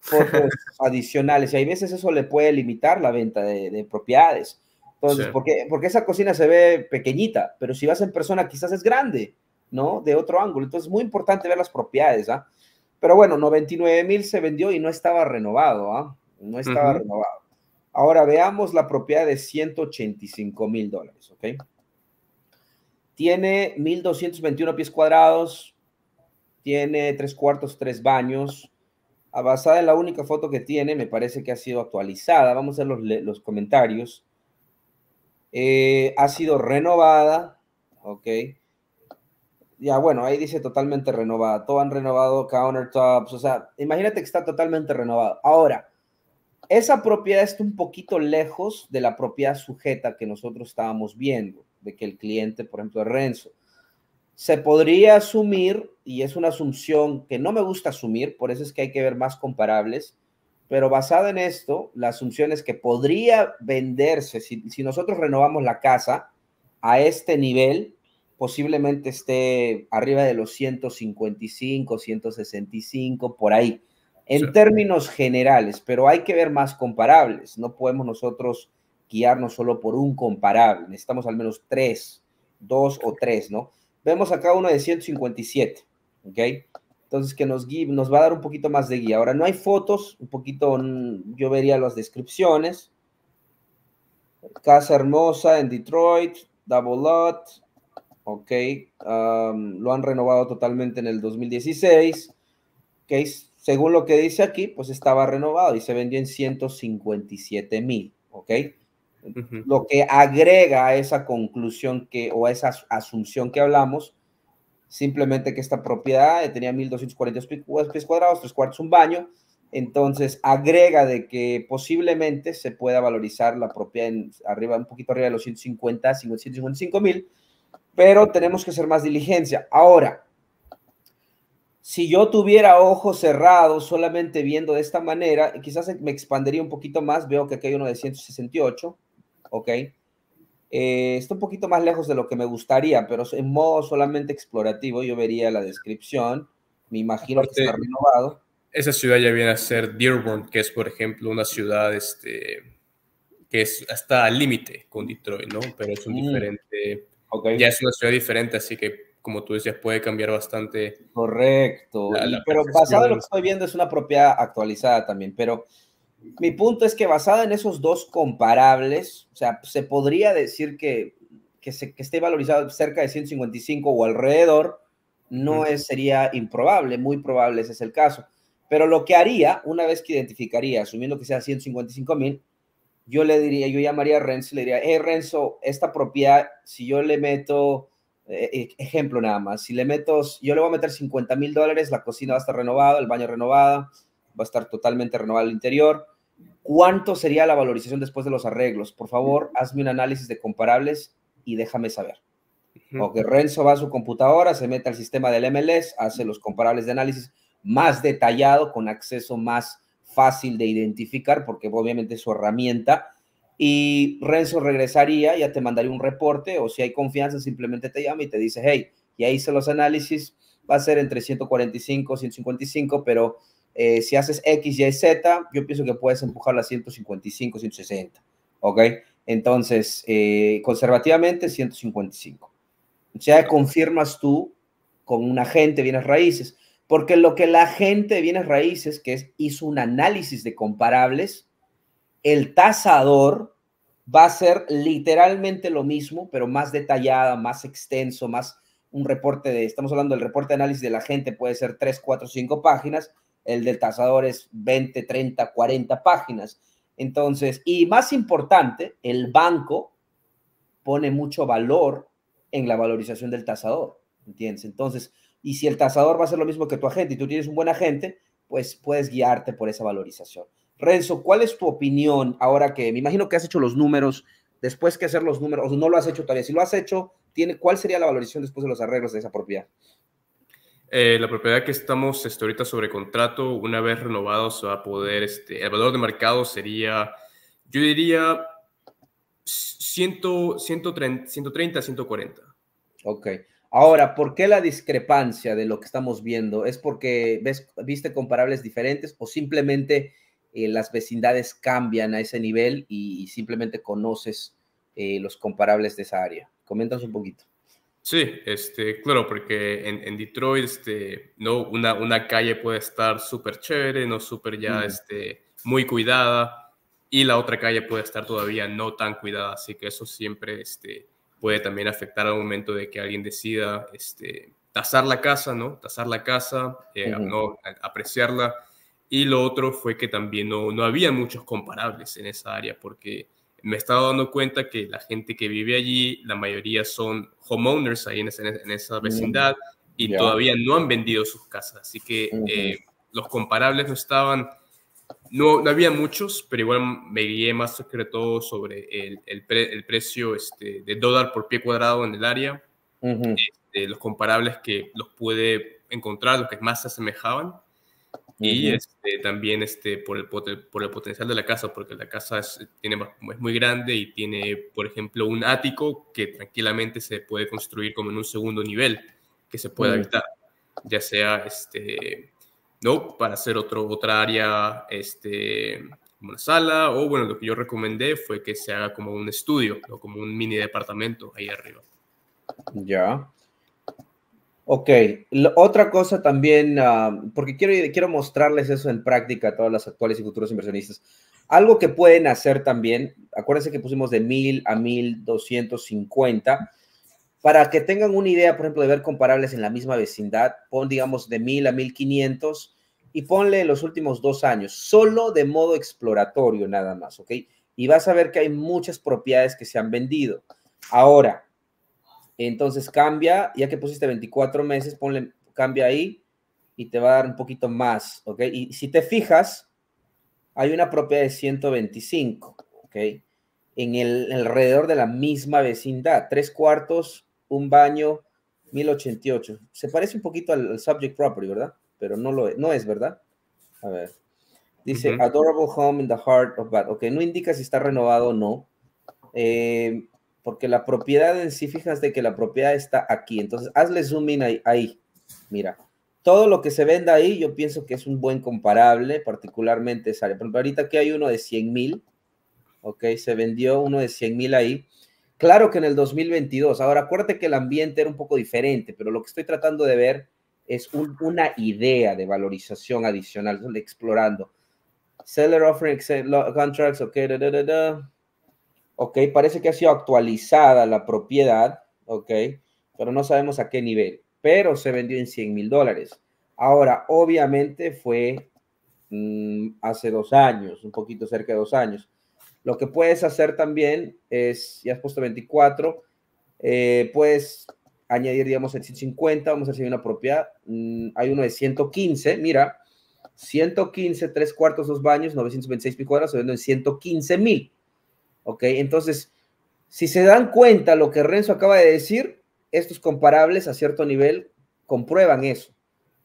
fotos adicionales y hay veces eso le puede limitar la venta de, propiedades. Entonces, porque, porque esa cocina se ve pequeñita, pero si vas en persona quizás es grande. ¿no? De otro ángulo. Entonces, es muy importante ver las propiedades, ¿ah? Pero bueno, 99 mil se vendió y no estaba renovado, ¿ah? No estaba renovado. Ahora veamos la propiedad de 185 mil dólares, ¿ok? Tiene 1,221 pies cuadrados, tiene tres cuartos, tres baños. Ah, basada en la única foto que tiene, me parece que ha sido actualizada. Vamos a ver los, comentarios. Eh, ha sido renovada, ¿ok? ya bueno, ahí dice totalmente renovado. Todo han renovado countertops. O sea, imagínate que está totalmente renovado. Ahora, esa propiedad está un poquito lejos de la propiedad sujeta que nosotros estábamos viendo, de que el cliente, por ejemplo, Renzo. Se podría asumir, y es una asunción que no me gusta asumir, por eso es que hay que ver más comparables, pero basada en esto, la asunción es que podría venderse, si, si nosotros renovamos la casa a este nivel, posiblemente esté arriba de los 155, 165, por ahí, en términos generales, pero hay que ver más comparables. No podemos nosotros guiarnos solo por un comparable, necesitamos al menos tres, dos o tres, ¿no? Vemos acá uno de 157, ¿ok? Entonces, que nos, nos va a dar un poquito más de guía. Ahora, no hay fotos, un poquito, mm, yo vería las descripciones. Casa Hermosa en Detroit, Double Lot, ¿ok? lo han renovado totalmente en el 2016, que según lo que dice aquí, pues estaba renovado y se vendió en 157 mil, ¿ok? Lo que agrega a esa conclusión que, o a esa asunción que hablamos, simplemente que esta propiedad tenía 1.240 pies cuadrados, tres cuartos un baño, entonces agrega de que posiblemente se pueda valorizar la propiedad en, arriba, un poquito arriba de los 150, 155 mil, pero tenemos que hacer más diligencia. Ahora, si yo tuviera ojos cerrados, solamente viendo de esta manera, quizás me expandería un poquito más. Veo que aquí hay uno de 168, ¿ok? Eh, está un poquito más lejos de lo que me gustaría, pero en modo solamente explorativo, yo vería la descripción. Me imagino que está renovado. Esa ciudad ya viene a ser Dearborn, que es, por ejemplo, una ciudad este, que es, está al límite con Detroit, ¿no? Pero es un mm. diferente ya es una ciudad diferente, así que como tú decías, puede cambiar bastante. Correcto. pero basado en lo que estoy viendo, es una propiedad actualizada también. Pero mi punto es que basada en esos dos comparables, o sea, se podría decir que, que, se, que esté valorizado cerca de 155 o alrededor, no es, sería improbable, muy probable ese es el caso. Pero lo que haría, una vez que identificaría, asumiendo que sea 155 mil, yo le diría, yo llamaría a Renzo y le diría, hey Renzo, esta propiedad, si yo le meto, eh, eh, ejemplo nada más, si le meto, yo le voy a meter 50 mil dólares, la cocina va a estar renovada, el baño renovado, va a estar totalmente renovado el interior. ¿Cuánto sería la valorización después de los arreglos? Por favor, hazme un análisis de comparables y déjame saber. O que Renzo va a su computadora, se mete al sistema del MLS, hace los comparables de análisis más detallado, con acceso más fácil de identificar porque obviamente es su herramienta. Y Renzo regresaría, ya te mandaría un reporte o si hay confianza simplemente te llama y te dice, hey, ya hice los análisis, va a ser entre 145, 155, pero eh, si haces X, Y, Z, yo pienso que puedes empujarla a 155, 160, ¿ok? Entonces, eh, conservativamente 155. sea, confirmas tú con un agente bienes raíces. Porque lo que la gente de bienes raíces, que es, hizo un análisis de comparables, el tasador va a ser literalmente lo mismo, pero más detallada, más extenso, más un reporte de, estamos hablando del reporte de análisis de la gente, puede ser 3, 4, 5 páginas, el del tasador es 20, 30, 40 páginas. Entonces, y más importante, el banco pone mucho valor en la valorización del tasador, ¿entiendes? Entonces, y si el tasador va a ser lo mismo que tu agente y tú tienes un buen agente, pues puedes guiarte por esa valorización. Renzo, ¿cuál es tu opinión ahora que me imagino que has hecho los números, después que hacer los números, o no lo has hecho todavía? Si lo has hecho, tiene, ¿cuál sería la valorización después de los arreglos de esa propiedad? Eh, la propiedad que estamos este, ahorita sobre contrato, una vez renovados, va a poder, este, el valor de mercado sería, yo diría, 130, 130, 140. Ok. Ahora, ¿por qué la discrepancia de lo que estamos viendo? ¿Es porque ves, viste comparables diferentes o simplemente eh, las vecindades cambian a ese nivel y, simplemente conoces eh, los comparables de esa área? Coméntanos un poquito. Sí, este, claro, porque en, Detroit, este, no, una, una calle puede estar súper chévere, no súper ya, este, muy cuidada, y la otra calle puede estar todavía no tan cuidada, así que eso siempre, este, puede también afectar al momento de que alguien decida este, tasar la casa, ¿no? Tasar la casa, eh, no, apreciarla. Y lo otro fue que también no, había muchos comparables en esa área, porque me estaba dando cuenta que la gente que vive allí, la mayoría son homeowners ahí en, esa, vecindad y todavía no han vendido sus casas. Así que eh, los comparables no estaban no, había muchos, pero igual me guié más sobre todo sobre el, precio este, de dólar por pie cuadrado en el área, este, los comparables que los pude encontrar, los que más se asemejaban, y este, también este, por, el, por el potencial de la casa, porque la casa es, tiene, es muy grande y tiene, por ejemplo, un ático que tranquilamente se puede construir como en un segundo nivel que se puede habitar, ya sea este, no, para hacer otro, otra área este, como la sala, o bueno, lo que yo recomendé fue que se haga como un estudio o como un mini departamento ahí arriba. Ya. Ok, otra cosa también, ah, porque quiero, quiero mostrarles eso en práctica a todas las actuales y futuros inversionistas. Algo que pueden hacer también, acuérdense que pusimos de 1000 a 1250 para que tengan una idea, por ejemplo, de ver comparables en la misma vecindad, pon, digamos, de 1000 a 1500 y ponle los últimos dos años, solo de modo exploratorio nada más, ¿ok? Y vas a ver que hay muchas propiedades que se han vendido. Ahora, entonces cambia, ya que pusiste 24 meses, ponle, cambia ahí y te va a dar un poquito más, ¿ok? Y si te fijas, hay una propiedad de 125, ¿ok? En el alrededor de la misma vecindad, tres cuartos un baño 1088. Se parece un poquito al, subject property, ¿verdad? Pero no lo es, no es, ¿verdad? A ver. Dice, Adorable Home in the Heart of Bad. Ok, no indica si está renovado o no. Eh, porque la propiedad en sí, fijas de que la propiedad está aquí. Entonces, hazle zoom in ahí, Mira, todo lo que se venda ahí, yo pienso que es un buen comparable, particularmente esa Por ahorita aquí hay uno de 100 mil. Ok, se vendió uno de 100 mil ahí. Claro que en el 2022. Ahora, acuérdate que el ambiente era un poco diferente, pero lo que estoy tratando de ver es una idea de valorización adicional, explorando. Seller offering contracts, ok, Ok, parece que ha sido actualizada la propiedad, ok, pero no sabemos a qué nivel, pero se vendió en 100 mil dólares. Ahora, obviamente fue mm, hace dos años, un poquito cerca de dos años. Lo que puedes hacer también es, ya has puesto 24, eh, puedes añadir, digamos, el 150, vamos a decir una propiedad, mm, hay uno de 115, mira, 115, tres cuartos, dos baños, 926 pico cuadrados, subiendo en 115 mil. ¿Ok? Entonces, si se dan cuenta lo que Renzo acaba de decir, estos comparables a cierto nivel comprueban eso,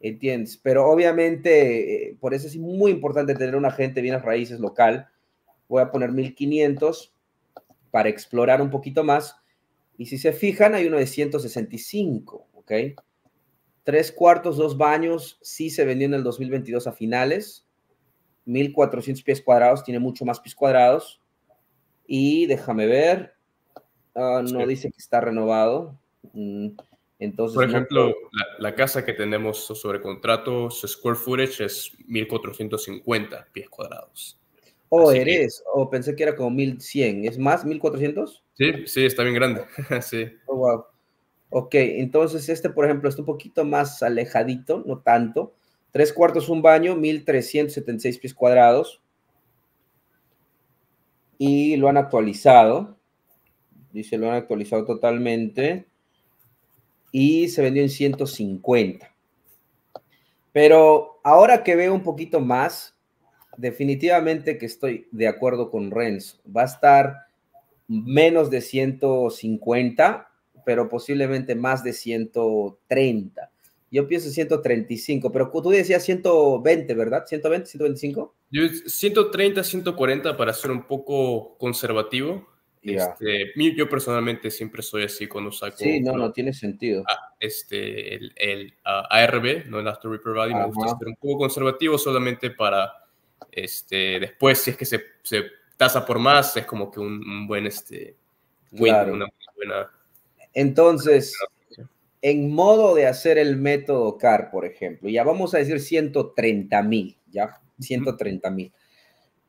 ¿entiendes? Pero obviamente, eh, por eso es muy importante tener un agente bien a raíces local, voy a poner 1500 para explorar un poquito más. Y si se fijan, hay uno de 165, ¿ok? Tres cuartos, dos baños, sí se vendió en el 2022 a finales. 1400 pies cuadrados, tiene mucho más pies cuadrados. Y déjame ver, ah, no dice que está renovado. Mm, entonces, Por ejemplo, la, casa que tenemos sobre contrato, square footage es 1450 pies cuadrados. Oh, eres. o oh, pensé que era como 1100. ¿Es más, 1400? Sí, sí, está bien grande. sí. Oh, ok, entonces este, por ejemplo, está un poquito más alejadito, no tanto. Tres cuartos, un baño, 1376 pies cuadrados. Y lo han actualizado. Dice, lo han actualizado totalmente. Y se vendió en 150. Pero ahora que veo un poquito más, definitivamente que estoy de acuerdo con Renzo. Va a estar menos de 150, pero posiblemente más de 130. Yo pienso 135, pero tú decías 120, ¿verdad? 120, 125. Yo 130, 140 para ser un poco conservativo. Este, yo personalmente siempre soy así cuando saco. Sí, no, no tiene sentido. este, el, ARB, no el After Reaper Body, Me gusta ser un poco conservativo solamente para este, después, si es que se, tasa por más, es como que un, buen este, win, Entonces, en modo de hacer el método CAR, por ejemplo, ya vamos a decir 130 mil, ya, 130 mil.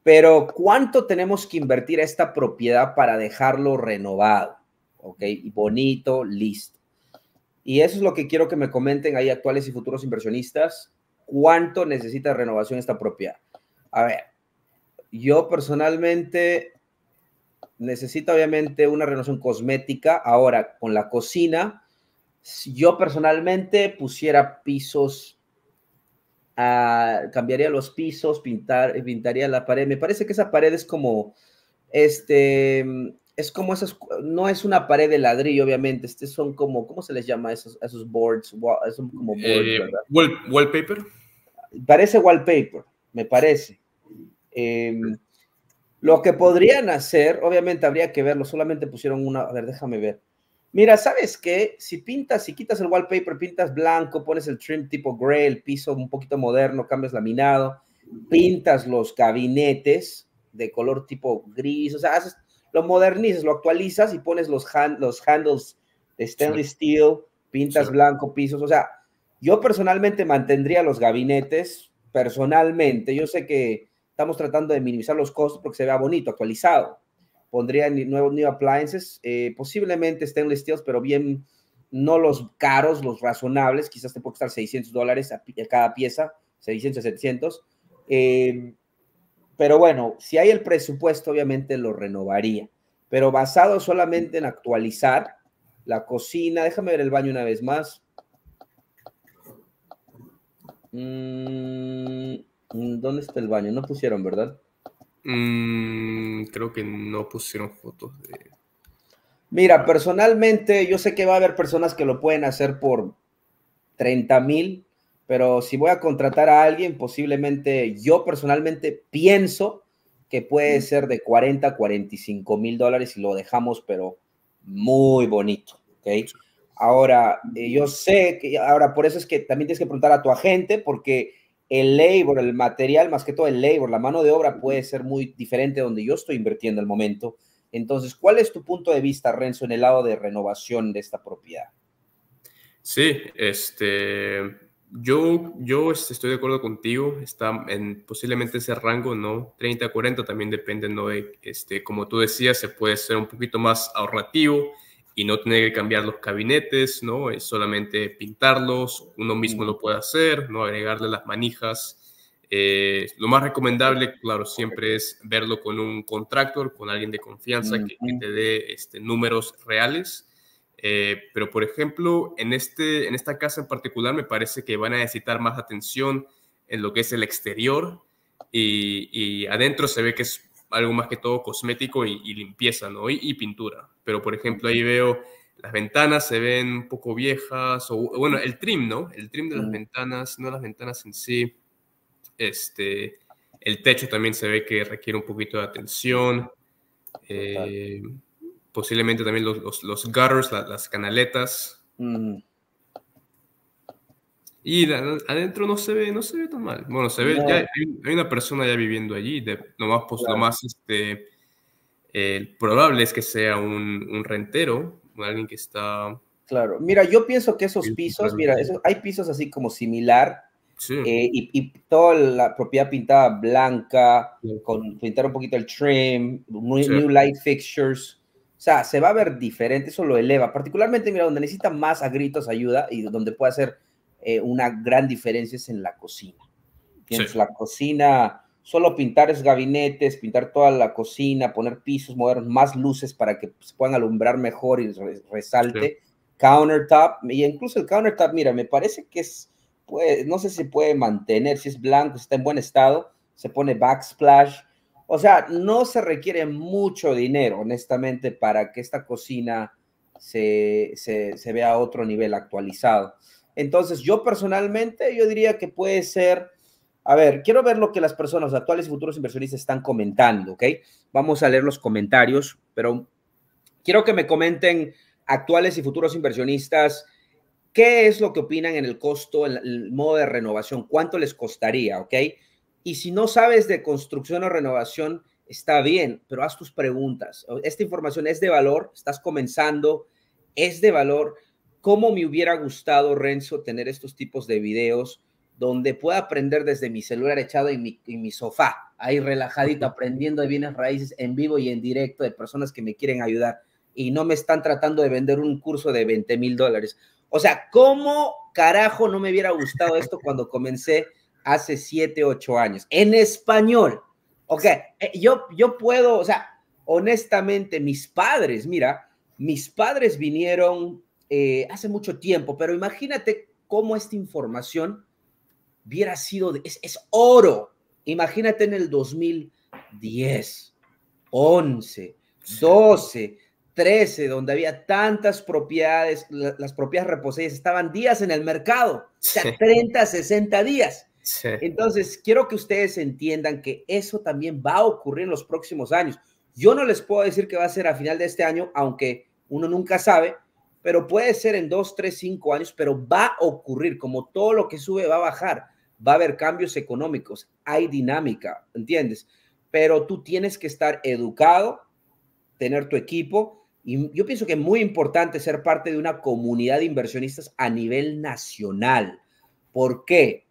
Pero ¿cuánto tenemos que invertir a esta propiedad para dejarlo renovado? ¿Ok? bonito, listo. Y eso es lo que quiero que me comenten ahí actuales y futuros inversionistas. ¿Cuánto necesita renovación esta propiedad? A ver, yo personalmente necesito obviamente una renovación cosmética. Ahora, con la cocina, yo personalmente pusiera pisos, ah, cambiaría los pisos, pintar, pintaría la pared. Me parece que esa pared es como, este, es como esas, no es una pared de ladrillo, obviamente. Este son como, ¿cómo se les llama esos, boards? Son como eh, wallpaper. Parece wallpaper, me parece. Em, lo que podrían hacer, obviamente habría que verlo, solamente pusieron una, a ver, déjame ver. Mira, ¿sabes qué? Si pintas, si quitas el wallpaper, pintas blanco, pones el trim tipo gray, el piso un poquito moderno, cambias laminado, pintas los gabinetes de color tipo gris, o sea, lo modernizas, lo actualizas y pones los, handles de stainless steel, pintas blanco, pisos, o sea, yo personalmente mantendría los gabinetes, personalmente, yo sé que Estamos tratando de minimizar los costos porque se vea bonito, actualizado. Pondría nuevos new appliances, eh, posiblemente estén listados, pero bien, no los caros, los razonables. Quizás te puede costar 600 dólares cada pieza, 600 700. Eh, pero bueno, si hay el presupuesto, obviamente lo renovaría. Pero basado solamente en actualizar la cocina, déjame ver el baño una vez más. Mmm... Mm, ¿Dónde está el baño? No pusieron, ¿verdad? Mm, creo que no pusieron fotos Mira, personalmente yo sé que va a haber personas que lo pueden hacer por 30 mil, pero si voy a contratar a alguien, posiblemente yo personalmente pienso que puede mm. ser de 40 a 45 mil dólares y lo dejamos, pero muy bonito, Ahora, eh, yo sé que, ahora por eso es que también tienes que preguntar a tu agente, porque el labor, el material, más que todo el labor, la mano de obra puede ser muy diferente donde yo estoy invirtiendo al momento. Entonces, ¿cuál es tu punto de vista, Renzo, en el lado de renovación de esta propiedad? Sí, este, yo, yo este, estoy de acuerdo contigo, está en posiblemente ese rango, ¿no? 30 a 40 también depende, ¿no? este, como tú decías, se puede ser un poquito más ahorrativo, y no tener que cambiar los gabinetes, ¿no? Es solamente pintarlos, uno mismo mm. lo puede hacer, ¿no? Agregarle las manijas. Eh, lo más recomendable, claro, siempre es verlo con un contractor, con alguien de confianza que, que te dé este, números reales. Eh, pero, por ejemplo, en, este, en esta casa en particular me parece que van a necesitar más atención en lo que es el exterior y, y adentro se ve que es algo más que todo cosmético y, limpieza, ¿no? Y, pintura. Pero, por ejemplo, ahí veo las ventanas se ven un poco viejas, o bueno, el trim, ¿no? El trim de las ventanas, no las ventanas en sí. Este, el techo también se ve que requiere un poquito de atención. Eh, posiblemente también los, gutters, las canaletas. Y adentro no se ve, no se ve tan mal. Bueno, se ve, ya, hay, una persona ya viviendo allí, de, más este, eh, probable es que sea un, un rentero, alguien que está... Claro, mira, yo pienso que esos pisos, mira, hay pisos así como similar eh, y, toda la propiedad pintada blanca, con pintar un poquito el trim, new, new, light fixtures. O sea, se va a ver diferente, eso lo eleva. Particularmente, mira, donde necesita más a gritos ayuda y donde puede hacer eh, una gran diferencia es en la cocina. Tienes la cocina, solo pintar es gabinetes, pintar toda la cocina, poner pisos mover más luces para que se puedan alumbrar mejor y resalte. Countertop, y incluso el countertop, mira, me parece que es, no sé si puede mantener, si es blanco, está en buen estado, se pone backsplash. O sea, no se requiere mucho dinero, honestamente, para que esta cocina se vea a otro nivel actualizado. Entonces, yo personalmente, yo diría que puede ser, a ver, quiero ver lo que las personas actuales y futuros inversionistas están comentando, ¿ok? Vamos a leer los comentarios, pero quiero que me comenten actuales y futuros inversionistas. ¿Qué es lo que opinan en el costo, en el modo de renovación? ¿Cuánto les costaría? ¿Ok? Y si no sabes de construcción o renovación, está bien, pero haz tus preguntas. Esta información es de valor, estás comenzando, es de valor cómo me hubiera gustado, Renzo, tener estos tipos de videos donde pueda aprender desde mi celular echado en mi, sofá, ahí relajadito, aprendiendo de bienes raíces en vivo y en directo de personas que me quieren ayudar y no me están tratando de vender un curso de 20 mil dólares. O sea, ¿cómo carajo no me hubiera gustado esto cuando comencé hace 7, 8 años? En español. Ok, eh, yo, yo puedo, o sea, honestamente, mis padres, mira, mis padres vinieron eh, hace mucho tiempo, pero imagínate cómo esta información hubiera sido, es, oro. Imagínate en el 2010, 11, 12, 13, donde había tantas propiedades, las propiedades reposadas estaban días en el mercado, 30, 60 días. Entonces, quiero que ustedes entiendan que eso también va a ocurrir en los próximos años. Yo no les puedo decir que va a ser a final de este año, aunque uno nunca sabe, pero puede ser en dos, tres, cinco años, pero va a ocurrir, como todo lo que sube va a bajar, va a haber cambios económicos, hay dinámica, ¿entiendes? Pero tú tienes que estar educado, tener tu equipo, y yo pienso que es muy importante ser parte de una comunidad de inversionistas a nivel nacional. ¿Por qué?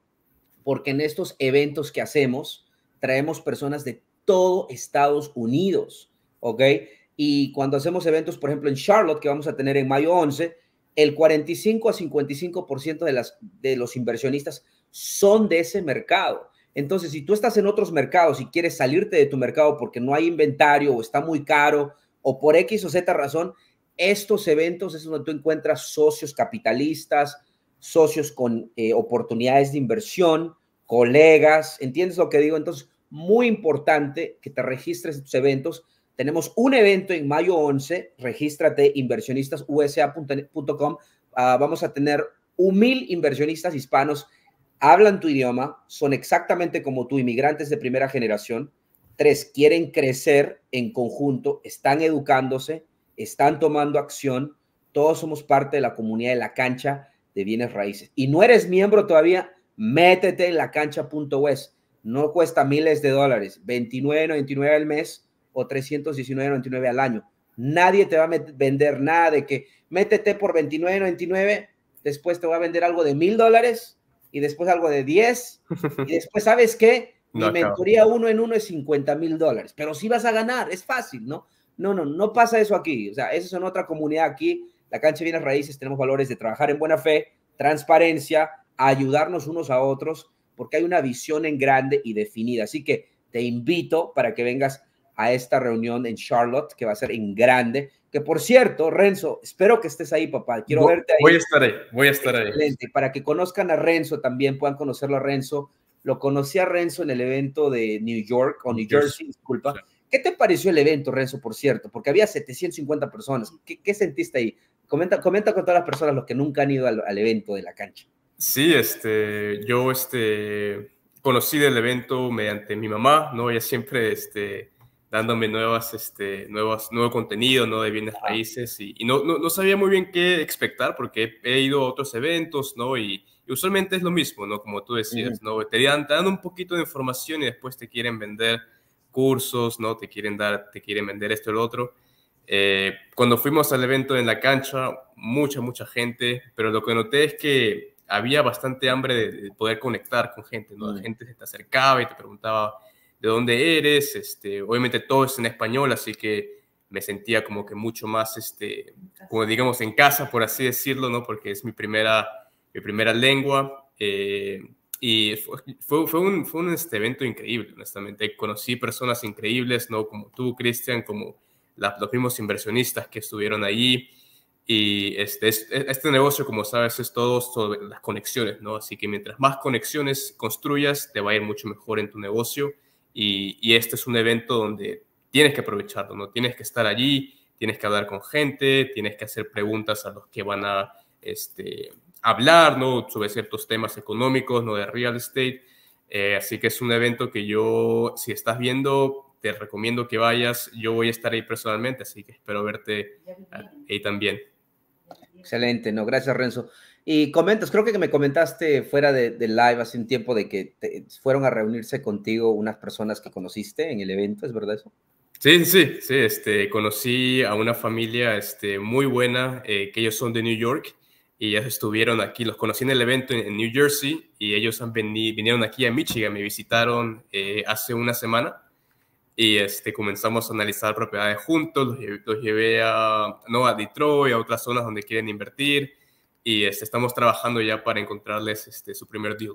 Porque en estos eventos que hacemos, traemos personas de todo Estados Unidos, ¿ok? Y cuando hacemos eventos, por ejemplo, en Charlotte, que vamos a tener en mayo 11, el 45 a 55% de, las, de los inversionistas son de ese mercado. Entonces, si tú estás en otros mercados y quieres salirte de tu mercado porque no hay inventario o está muy caro o por X o Z razón, estos eventos es donde tú encuentras socios capitalistas, socios con eh, oportunidades de inversión, colegas, ¿entiendes lo que digo? Entonces, muy importante que te registres en tus eventos tenemos un evento en mayo 11, regístrate inversionistasusa.com. Ah, vamos a tener un mil inversionistas hispanos, hablan tu idioma, son exactamente como tú, inmigrantes de primera generación. Tres, quieren crecer en conjunto, están educándose, están tomando acción. Todos somos parte de la comunidad de la cancha de bienes raíces. Y no eres miembro todavía, métete en la es. No cuesta miles de dólares, 29.99 al mes o 319.99 al año. Nadie te va a vender nada de que métete por 29.99, después te va a vender algo de mil dólares y después algo de 10 y después, ¿sabes qué? Mi mentoría uno en uno es 50 mil dólares, pero sí vas a ganar, es fácil, ¿no? No, no, no pasa eso aquí. O sea, eso es en otra comunidad aquí. La cancha viene raíces, tenemos valores de trabajar en buena fe, transparencia, ayudarnos unos a otros, porque hay una visión en grande y definida. Así que te invito para que vengas a esta reunión en Charlotte, que va a ser en grande. Que por cierto, Renzo, espero que estés ahí, papá. Quiero verte ahí. Voy a estar ahí, voy a estar ahí. Para que conozcan a Renzo también, puedan conocerlo a Renzo. Lo conocí a Renzo en el evento de New York, o New Jersey, disculpa. ¿Qué te pareció el evento, Renzo, por cierto? Porque había 750 personas. ¿Qué, sentiste ahí? Comenta, comenta con todas las personas los que nunca han ido al, al evento de la cancha. Sí, este, yo este, conocí del evento mediante mi mamá, ¿no? Ella siempre este, dándome nuevas, este, nuevas, nuevo contenido, ¿no? De bienes raíces y, no, no, no, sabía muy bien qué expectar porque he, ido a otros eventos, ¿no? Y, usualmente es lo mismo, ¿no? Como tú decías, ¿no? Te dan, un poquito de información y después te quieren vender cursos, ¿no? Te quieren dar, te quieren vender esto y lo otro. Eh, cuando fuimos al evento en la cancha, mucha, mucha gente, pero lo que noté es que había bastante hambre de, de poder conectar con gente, ¿no? La gente se te acercaba y te preguntaba, de dónde eres, este, obviamente todo es en español, así que me sentía como que mucho más, este, como digamos, en casa, por así decirlo, ¿no? Porque es mi primera, mi primera lengua. Eh, y fue, fue, un, fue un este evento increíble, honestamente. Conocí personas increíbles, ¿no? Como tú, Cristian, como los mismos inversionistas que estuvieron allí. Y este, este, negocio, como sabes, es todo sobre las conexiones, ¿no? Así que mientras más conexiones construyas, te va a ir mucho mejor en tu negocio. Y, este es un evento donde tienes que aprovecharlo, ¿no? Tienes que estar allí, tienes que hablar con gente, tienes que hacer preguntas a los que van a este, hablar, ¿no? Sobre ciertos temas económicos, ¿no? De real estate. Eh, así que es un evento que yo, si estás viendo, te recomiendo que vayas. Yo voy a estar ahí personalmente, así que espero verte ahí también. Excelente, no, gracias Renzo. Y comentas, creo que me comentaste fuera de, live hace un tiempo de que fueron a reunirse contigo unas personas que conociste en el evento, ¿es verdad eso? Sí, sí, sí, este, conocí a una familia este, muy buena, eh, que ellos son de New York y ellos estuvieron aquí, los conocí en el evento en, New Jersey y ellos han vinieron aquí a Michigan, me visitaron eh, hace una semana y este, comenzamos a analizar propiedades juntos, los, llevé a, no, a Detroit, a otras zonas donde quieren invertir y este, estamos trabajando ya para encontrarles este, su primer deal.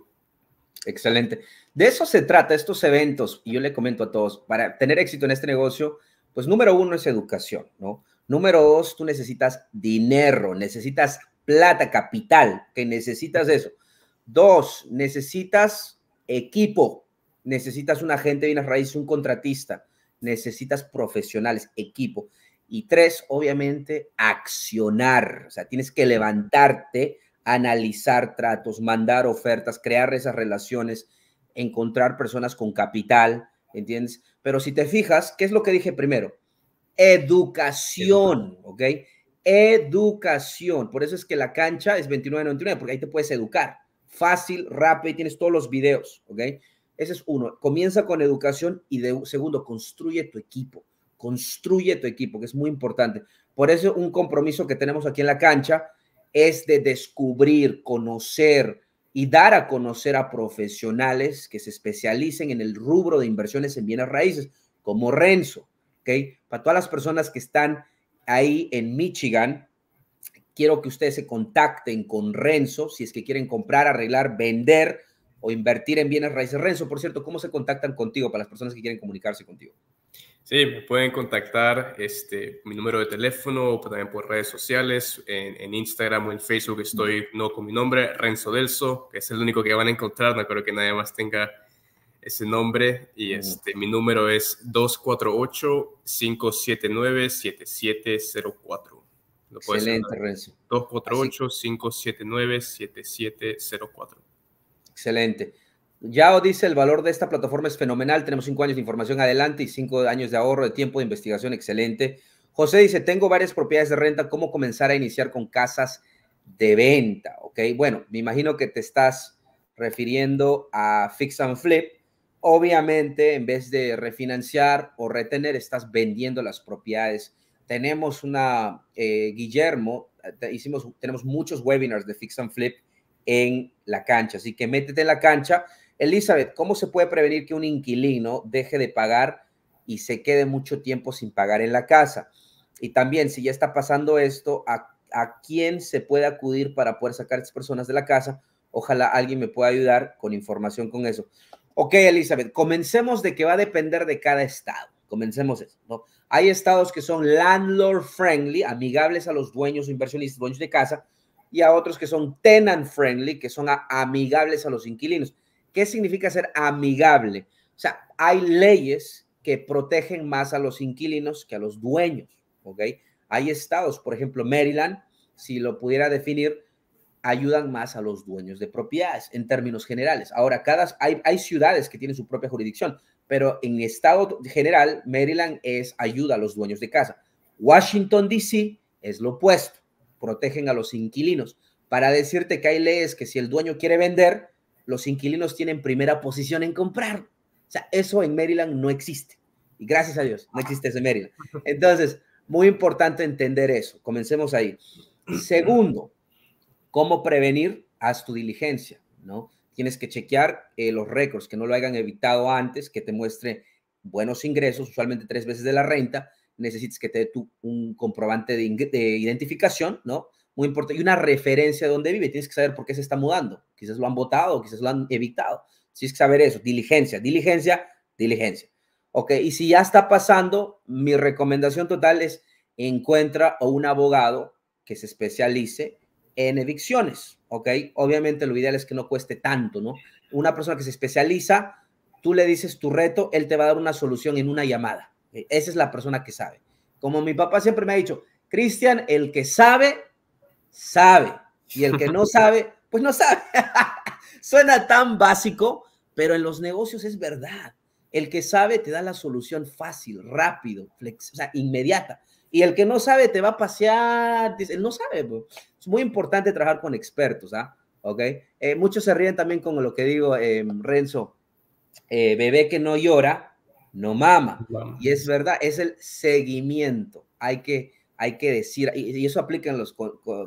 Excelente. De eso se trata estos eventos, y yo le comento a todos, para tener éxito en este negocio, pues número uno es educación, ¿no? Número dos, tú necesitas dinero, necesitas plata, capital, que necesitas eso. Dos, necesitas equipo, necesitas un agente de una raíz un contratista, necesitas profesionales, equipo. Y tres, obviamente, accionar. O sea, tienes que levantarte, analizar tratos, mandar ofertas, crear esas relaciones, encontrar personas con capital, ¿entiendes? Pero si te fijas, ¿qué es lo que dije primero? Educación, ¿ok? Educación. Por eso es que la cancha es 29.99, porque ahí te puedes educar. Fácil, rápido y tienes todos los videos, ¿ok? Ese es uno. Comienza con educación y de, segundo, construye tu equipo construye tu equipo, que es muy importante. Por eso un compromiso que tenemos aquí en la cancha es de descubrir, conocer y dar a conocer a profesionales que se especialicen en el rubro de inversiones en bienes raíces, como Renzo, ¿ok? Para todas las personas que están ahí en Michigan, quiero que ustedes se contacten con Renzo si es que quieren comprar, arreglar, vender o invertir en bienes raíces. Renzo, por cierto, ¿cómo se contactan contigo para las personas que quieren comunicarse contigo? Sí, me pueden contactar este, mi número de teléfono o pues, también por redes sociales. En, Instagram o en Facebook estoy no con mi nombre, Renzo Delso, que es el único que van a encontrar. No creo que nadie más tenga ese nombre. Y este, mi número es 248-579-7704. Excelente, Renzo. 248-579-7704. Excelente. Yao dice, el valor de esta plataforma es fenomenal, tenemos cinco años de información adelante y cinco años de ahorro de tiempo de investigación, excelente. José dice, tengo varias propiedades de renta, ¿cómo comenzar a iniciar con casas de venta? Ok, bueno, me imagino que te estás refiriendo a Fix and Flip. Obviamente, en vez de refinanciar o retener, estás vendiendo las propiedades. Tenemos una, eh, Guillermo, hicimos, tenemos muchos webinars de Fix and Flip en la cancha, así que métete en la cancha Elizabeth, ¿cómo se puede prevenir que un inquilino deje de pagar y se quede mucho tiempo sin pagar en la casa? Y también, si ya está pasando esto, ¿a, quién se puede acudir para poder sacar a estas personas de la casa? Ojalá alguien me pueda ayudar con información con eso. Ok, Elizabeth, comencemos de que va a depender de cada estado. Comencemos eso. Hay estados que son landlord friendly, amigables a los dueños o inversionistas, dueños de casa, y a otros que son tenant friendly, que son amigables a los inquilinos. ¿Qué significa ser amigable? O sea, hay leyes que protegen más a los inquilinos que a los dueños, ¿ok? Hay estados, por ejemplo, Maryland, si lo pudiera definir, ayudan más a los dueños de propiedades en términos generales. Ahora, cada, hay, hay ciudades que tienen su propia jurisdicción, pero en estado general, Maryland es ayuda a los dueños de casa. Washington, D.C. es lo opuesto, protegen a los inquilinos. Para decirte que hay leyes que si el dueño quiere vender, los inquilinos tienen primera posición en comprar. O sea, eso en Maryland no existe. Y gracias a Dios, no existe eso en Maryland. Entonces, muy importante entender eso. Comencemos ahí. Segundo, cómo prevenir, haz tu diligencia, ¿no? Tienes que chequear eh, los récords que no lo hayan evitado antes, que te muestre buenos ingresos, usualmente tres veces de la renta. Necesitas que te dé tu, un comprobante de identificación, ¿no? muy importante, y una referencia de dónde vive. Tienes que saber por qué se está mudando. Quizás lo han votado, quizás lo han evitado. Tienes que saber eso. Diligencia, diligencia, diligencia. Ok, y si ya está pasando, mi recomendación total es encuentra un abogado que se especialice en evicciones. Ok, obviamente lo ideal es que no cueste tanto, ¿no? Una persona que se especializa, tú le dices tu reto, él te va a dar una solución en una llamada. Eh, esa es la persona que sabe. Como mi papá siempre me ha dicho, Cristian, el que sabe sabe. Y el que no sabe, pues no sabe. Suena tan básico, pero en los negocios es verdad. El que sabe te da la solución fácil, rápido, flex, o sea, inmediata. Y el que no sabe te va a pasear, dice, no sabe. Es muy importante trabajar con expertos, ¿ah? ¿Ok? Eh, muchos se ríen también con lo que digo, em, Renzo, eh, bebé que no llora, no mama. Y es verdad, es el seguimiento. Hay que hay que decir, y, eso aplica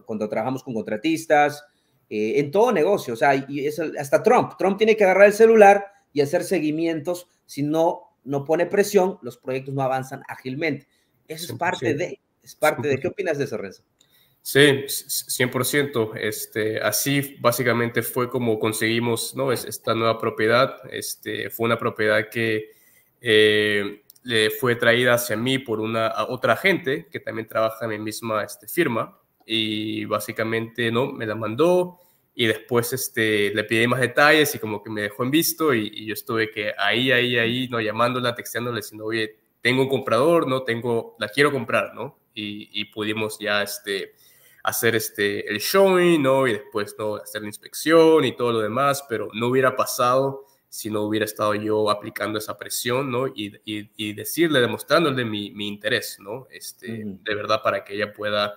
cuando trabajamos con contratistas, eh, en todo negocio, o sea, hasta Trump, Trump tiene que agarrar el celular y hacer seguimientos, si no, no pone presión, los proyectos no avanzan ágilmente. Eso es parte de, es parte de, ¿qué opinas de eso, Renzo? Sí, 100%. Este, así básicamente fue como conseguimos ¿no? esta nueva propiedad. Este, fue una propiedad que eh, le fue traída hacia mí por una otra gente que también trabaja en mi misma este, firma y básicamente no me la mandó y después este le pedí más detalles y como que me dejó en visto y, yo estuve que ahí ahí ahí no llamándola texteándole diciendo oye tengo un comprador no tengo la quiero comprar no y, pudimos ya este hacer este el showing no y después no hacer la inspección y todo lo demás pero no hubiera pasado si no hubiera estado yo aplicando esa presión, ¿no? Y, y, y decirle, demostrándole mi, mi interés, ¿no? Este, De verdad, para que ella pueda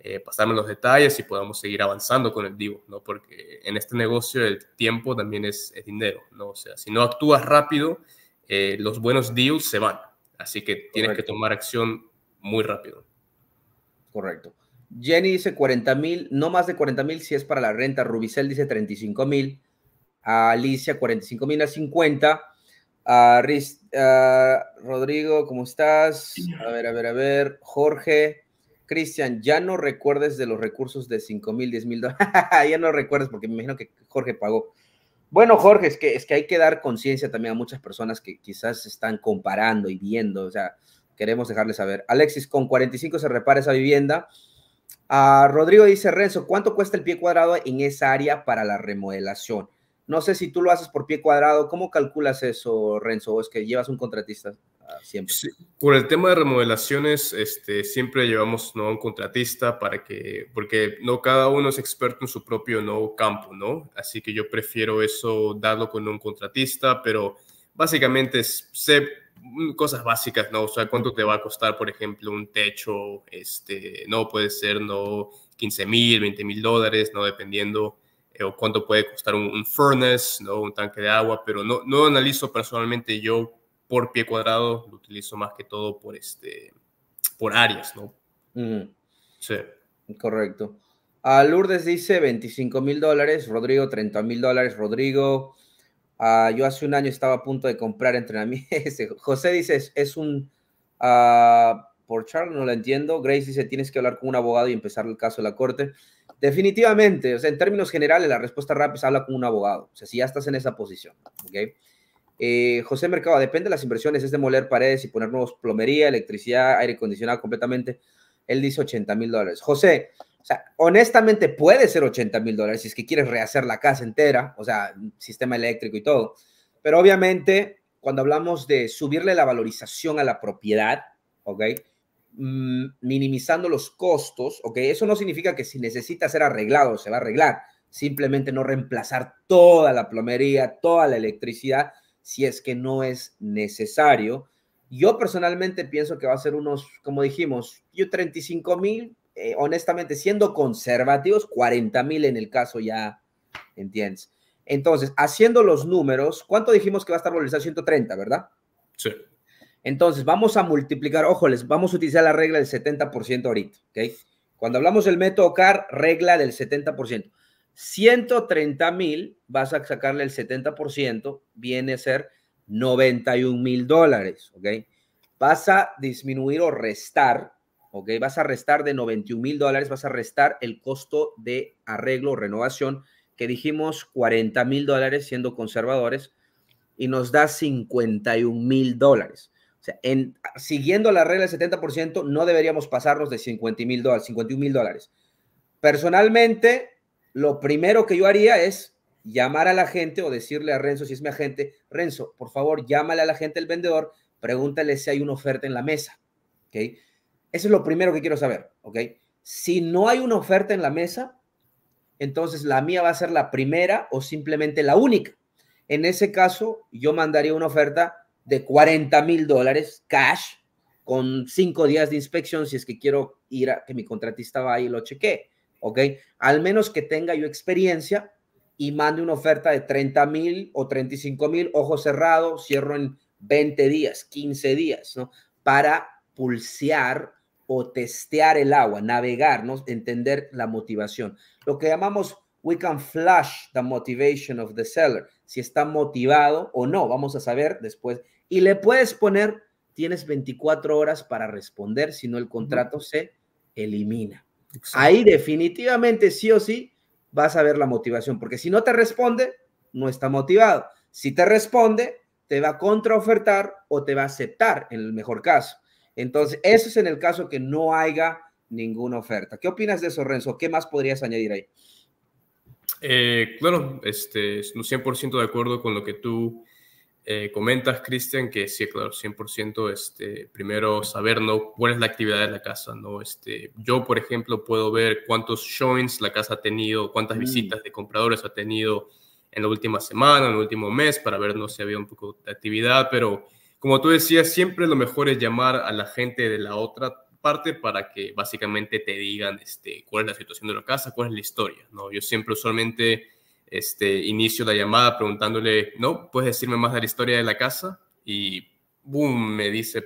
eh, pasarme los detalles y podamos seguir avanzando con el Divo, ¿no? Porque en este negocio el tiempo también es, es dinero, ¿no? O sea, si no actúas rápido, eh, los buenos deals se van. Así que tienes que tomar acción muy rápido. Correcto. Jenny dice 40 mil, no más de 40 mil si es para la renta. Rubicel dice 35 mil a Alicia mil a, 50. a Rodrigo, ¿cómo estás? A ver, a ver, a ver, Jorge, Cristian, ya no recuerdes de los recursos de mil, 5.000, mil dólares, ya no recuerdes porque me imagino que Jorge pagó. Bueno, Jorge, es que, es que hay que dar conciencia también a muchas personas que quizás están comparando y viendo, o sea, queremos dejarles saber. Alexis, con 45 se repara esa vivienda. A Rodrigo dice, Renzo, ¿cuánto cuesta el pie cuadrado en esa área para la remodelación? No sé si tú lo haces por pie cuadrado. ¿Cómo calculas eso, Renzo? ¿O es que llevas un contratista ah, siempre? Sí, con el tema de remodelaciones, este, siempre llevamos ¿no? un contratista para que, porque no cada uno es experto en su propio ¿no? campo, ¿no? Así que yo prefiero eso, darlo con un contratista, pero básicamente sé cosas básicas, ¿no? O sea, cuánto te va a costar, por ejemplo, un techo, este, no puede ser, ¿no? 15 mil, 20 mil dólares, ¿no? Dependiendo eh, o cuánto puede costar un, furnace, ¿no? un tanque de agua, pero no, no analizo personalmente yo por pie cuadrado, lo utilizo más que todo por, este, por áreas, ¿no? Sí. Correcto. A Lourdes dice 25 mil dólares, Rodrigo 30 mil dólares, Rodrigo. Ah, yo hace un año estaba a punto de comprar entrenamiento. José dice, es, un ah, por Charles, no la entiendo. Grace dice, tienes que hablar con un abogado y empezar el caso de la corte. Definitivamente, o sea, en términos generales, la respuesta rápida es habla con un abogado, o sea, si ya estás en esa posición, ¿ok? Eh, José Mercado, depende de las inversiones, es demoler paredes y poner nuevos plomería, electricidad, aire acondicionado completamente. Él dice 80 mil dólares. José, o sea, honestamente puede ser 80 mil dólares si es que quieres rehacer la casa entera, o sea, sistema eléctrico y todo. Pero obviamente, cuando hablamos de subirle la valorización a la propiedad, ¿ok? Mm, minimizando los costos, ¿ok? Eso no significa que si necesita ser arreglado, se va a arreglar. Simplemente no reemplazar toda la plomería, toda la electricidad, si es que no es necesario. Yo personalmente pienso que va a ser unos, como dijimos, yo 35 mil, eh, honestamente, siendo conservativos, 40 mil en el caso ya, ¿entiendes? Entonces, haciendo los números, ¿cuánto dijimos que va a estar movilizado? 130, ¿verdad? Sí. Entonces, vamos a multiplicar, ojo, les vamos a utilizar la regla del 70% ahorita, ¿ok? Cuando hablamos del método CAR, regla del 70%. 130 mil, vas a sacarle el 70%, viene a ser 91 mil dólares, ¿ok? Vas a disminuir o restar, ¿ok? Vas a restar de 91 mil dólares, vas a restar el costo de arreglo o renovación, que dijimos 40 mil dólares siendo conservadores, y nos da 51 mil dólares. O sea, en, siguiendo la regla del 70%, no deberíamos pasarnos de 50 mil dólares, 51 mil dólares. Personalmente, lo primero que yo haría es llamar a la gente o decirle a Renzo, si es mi agente, Renzo, por favor, llámale a la gente, el vendedor, pregúntale si hay una oferta en la mesa. Eso es lo primero que quiero saber. Si no hay una oferta en la mesa, entonces la mía va a ser la primera o simplemente la única. En ese caso, yo mandaría una oferta de 40 mil dólares cash con cinco días de inspección si es que quiero ir a que mi contratista va y lo chequee, ¿ok? Al menos que tenga yo experiencia y mande una oferta de 30 mil o 35 mil, ojo cerrado, cierro en 20 días, 15 días, ¿no? Para pulsear o testear el agua, navegarnos, entender la motivación. Lo que llamamos, we can flash the motivation of the seller si está motivado o no. Vamos a saber después. Y le puedes poner, tienes 24 horas para responder, si no el contrato se elimina. Ahí definitivamente sí o sí vas a ver la motivación, porque si no te responde, no está motivado. Si te responde, te va a contraofertar o te va a aceptar en el mejor caso. Entonces, eso es en el caso que no haya ninguna oferta. ¿Qué opinas de eso, Renzo? ¿Qué más podrías añadir ahí? Eh, claro, este, 100% de acuerdo con lo que tú eh, comentas, Cristian, que sí, claro, 100%, este, primero saber ¿no? cuál es la actividad de la casa, ¿no? Este, yo, por ejemplo, puedo ver cuántos showings la casa ha tenido, cuántas mm. visitas de compradores ha tenido en la última semana, en el último mes, para ver, no si había un poco de actividad, pero como tú decías, siempre lo mejor es llamar a la gente de la otra parte para que básicamente te digan este, cuál es la situación de la casa, cuál es la historia. ¿no? Yo siempre usualmente este, inicio la llamada preguntándole, no, puedes decirme más de la historia de la casa y boom, me dice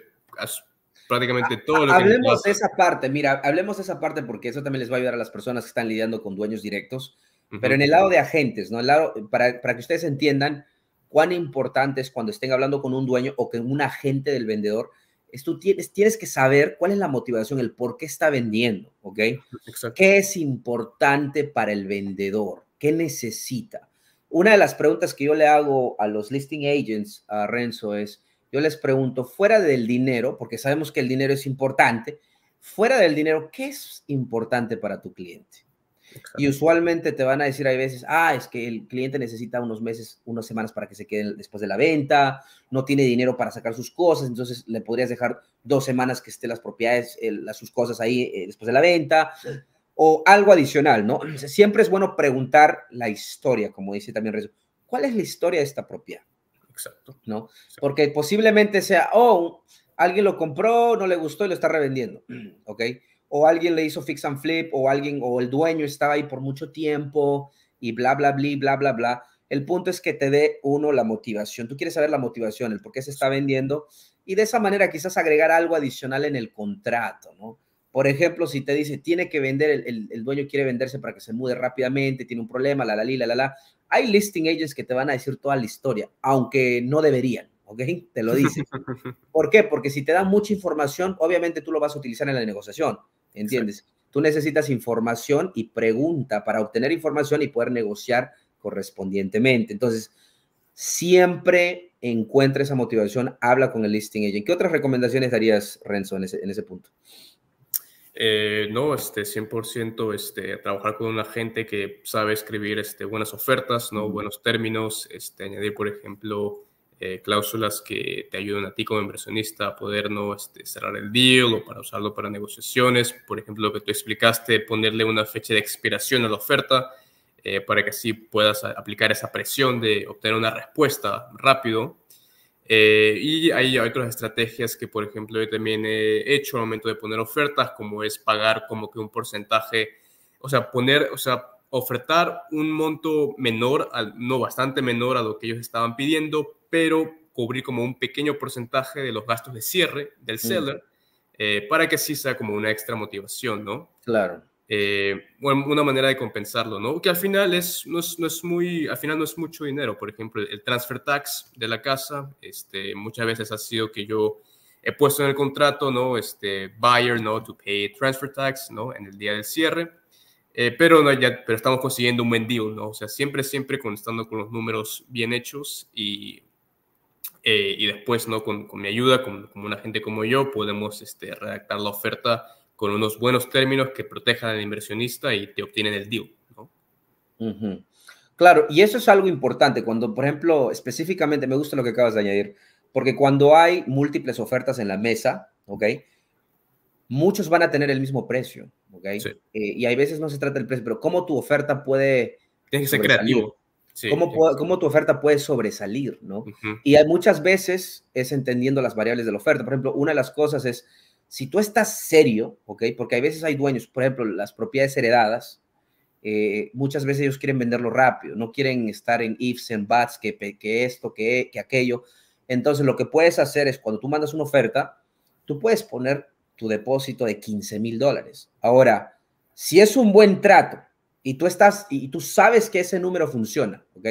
prácticamente ah, todo lo que Hablemos de esa parte, mira, hablemos de esa parte porque eso también les va a ayudar a las personas que están lidiando con dueños directos, pero en el lado de agentes, ¿no? El lado, para, para que ustedes entiendan cuán importante es cuando estén hablando con un dueño o con un agente del vendedor, tú tienes, tienes que saber cuál es la motivación, el por qué está vendiendo, ¿ok? ¿Qué es importante para el vendedor? ¿Qué necesita? Una de las preguntas que yo le hago a los listing agents, a Renzo, es, yo les pregunto, fuera del dinero, porque sabemos que el dinero es importante, fuera del dinero, ¿qué es importante para tu cliente? Y usualmente te van a decir, hay veces, ah, es que el cliente necesita unos meses, unas semanas para que se queden después de la venta, no tiene dinero para sacar sus cosas, entonces le podrías dejar dos semanas que esté las propiedades, las, sus cosas ahí eh, después de la venta, o algo adicional, ¿no? Siempre es bueno preguntar la historia, como dice también Rezo. ¿Cuál es la historia de esta propiedad? Exacto. ¿No? Porque posiblemente sea, oh, alguien lo compró, no le gustó y lo está revendiendo, ¿ok? o alguien le hizo fix and flip, o alguien, o el dueño estaba ahí por mucho tiempo, y bla, bla, bla, bla, bla, bla. El punto es que te dé uno la motivación. Tú quieres saber la motivación, el por qué se está vendiendo, y de esa manera quizás agregar algo adicional en el contrato, ¿no? Por ejemplo, si te dice, tiene que vender, el, dueño quiere venderse para que se mude rápidamente, tiene un problema, la, la, la, la, la. Hay listing agents que te van a decir toda la historia, aunque no deberían, ¿ok? Te lo dicen. ¿Por qué? Porque si te dan mucha información, obviamente tú lo vas a utilizar en la negociación. ¿entiendes? Tú necesitas información y pregunta para obtener información y poder negociar correspondientemente. Entonces, siempre encuentra esa motivación, habla con el listing agent. ¿Qué otras recomendaciones darías, Renzo, en ese, punto? Eh, no, este, 100% este, trabajar con una gente que sabe escribir este, buenas ofertas, ¿no? buenos términos, este, añadir, por ejemplo, eh, cláusulas que te ayudan a ti como inversionista a poder no este, cerrar el deal o para usarlo para negociaciones. Por ejemplo, lo que tú explicaste, ponerle una fecha de expiración a la oferta eh, para que así puedas aplicar esa presión de obtener una respuesta rápido. Eh, y hay otras estrategias que, por ejemplo, yo también he hecho al momento de poner ofertas, como es pagar como que un porcentaje, o sea, poner, o sea, ofertar un monto menor, no bastante menor a lo que ellos estaban pidiendo, pero cubrir como un pequeño porcentaje de los gastos de cierre del mm. seller eh, para que así sea como una extra motivación, ¿no? Claro. Eh, una manera de compensarlo, ¿no? Que al final es, no, es, muy, al final no es mucho dinero. Por ejemplo, el transfer tax de la casa, este, muchas veces ha sido que yo he puesto en el contrato, ¿no? Este, buyer, ¿no? To pay transfer tax, ¿no? En el día del cierre. Eh, pero, no, ya, pero estamos consiguiendo un buen deal, ¿no? O sea, siempre, siempre estando con los números bien hechos y, eh, y después, ¿no? Con, mi ayuda, con, una gente como yo, podemos este, redactar la oferta con unos buenos términos que protejan al inversionista y te obtienen el deal, ¿no? Claro, y eso es algo importante. Cuando, por ejemplo, específicamente me gusta lo que acabas de añadir, porque cuando hay múltiples ofertas en la mesa, ¿ok? Muchos van a tener el mismo precio. Eh, y hay veces no se trata del precio, pero cómo tu oferta puede... que creativo. ¿Cómo, ¿Cómo, tu oferta puede sobresalir? ¿no? Y hay muchas veces es entendiendo las variables de la oferta. Por ejemplo, una de las cosas es, si tú estás serio, ¿ok? Porque hay veces hay dueños, por ejemplo, las propiedades heredadas, eh, muchas veces ellos quieren venderlo rápido, no quieren estar en ifs, en buts, que, que esto, que, que aquello. Entonces, lo que puedes hacer es, cuando tú mandas una oferta, tú puedes poner tu depósito de 15 mil dólares. Ahora, si es un buen trato y tú estás y tú sabes que ese número funciona, ¿ok?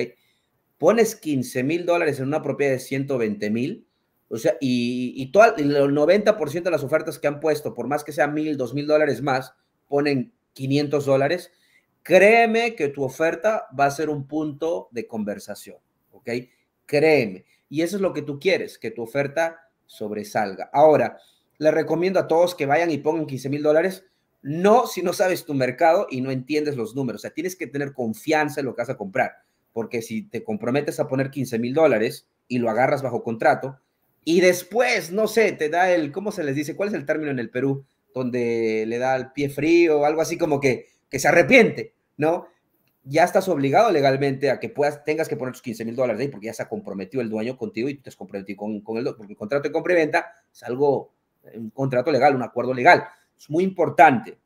Pones 15 mil dólares en una propiedad de 120 mil, o sea, y, el 90% de las ofertas que han puesto, por más que sea mil, dos mil dólares más, ponen 500 dólares. Créeme que tu oferta va a ser un punto de conversación, ¿ok? Créeme. Y eso es lo que tú quieres, que tu oferta sobresalga. Ahora, le recomiendo a todos que vayan y pongan 15 mil dólares. No si no sabes tu mercado y no entiendes los números. O sea, tienes que tener confianza en lo que vas a comprar. Porque si te comprometes a poner 15 mil dólares y lo agarras bajo contrato y después, no sé, te da el, ¿cómo se les dice? ¿Cuál es el término en el Perú? Donde le da el pie frío, o algo así como que, que se arrepiente, ¿no? ya estás obligado legalmente a que puedas, tengas que poner tus 15 mil dólares ahí porque ya se ha comprometido el dueño contigo y tú te has comprometido con, con el, porque el contrato de compra y venta es algo un contrato legal, un acuerdo legal. Es muy importante.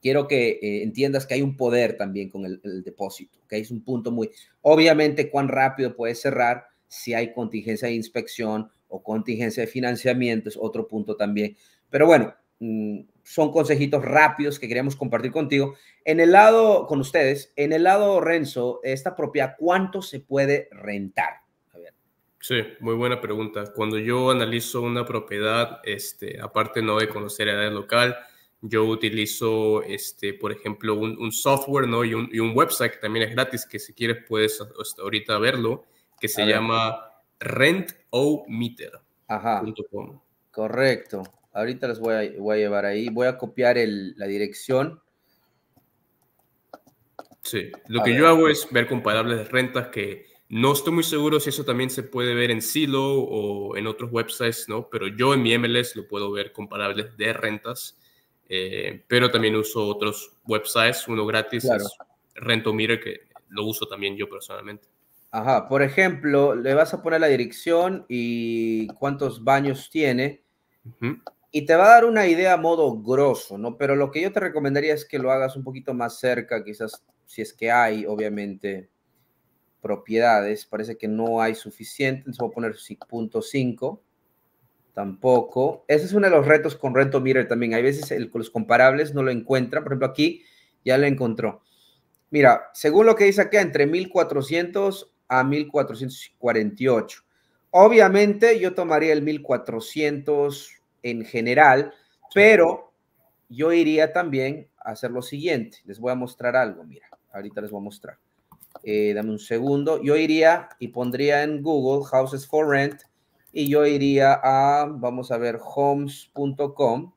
Quiero que eh, entiendas que hay un poder también con el, depósito, que es un punto muy... Obviamente, cuán rápido puedes cerrar si hay contingencia de inspección o contingencia de financiamiento, es otro punto también. Pero bueno, mm, son consejitos rápidos que queríamos compartir contigo. En el lado, con ustedes, en el lado Renzo, esta propiedad, ¿cuánto se puede rentar? Sí, muy buena pregunta. Cuando yo analizo una propiedad, este, aparte no de conocer la edad local, yo utilizo, este, por ejemplo, un, software ¿no? Y un, website que también es gratis, que si quieres puedes este, ahorita verlo, que se llama rentometer.com. Correcto. Ahorita los voy a, voy a, llevar ahí. Voy a copiar la dirección. Sí. Lo que yo hago es ver comparables de rentas que no estoy muy seguro si eso también se puede ver en Silo o en otros websites, ¿no? Pero yo en mi MLS lo puedo ver comparables de rentas, eh, pero también uso otros websites, uno gratis claro. es que lo uso también yo personalmente. Ajá, por ejemplo, le vas a poner la dirección y cuántos baños tiene. Y te va a dar una idea a modo grosso, ¿no? Pero lo que yo te recomendaría es que lo hagas un poquito más cerca, quizás si es que hay, obviamente, propiedades. Parece que no hay suficiente. les voy a poner 0.5 Tampoco. Ese es uno de los retos con Rento Mirror también. Hay veces los comparables no lo encuentran. Por ejemplo, aquí ya lo encontró. Mira, según lo que dice acá, entre 1400 a 1448. Obviamente yo tomaría el 1400 en general, pero yo iría también a hacer lo siguiente. Les voy a mostrar algo, mira. Ahorita les voy a mostrar. Eh, dame un segundo. Yo iría y pondría en Google Houses for Rent y yo iría a, vamos a ver, homes.com.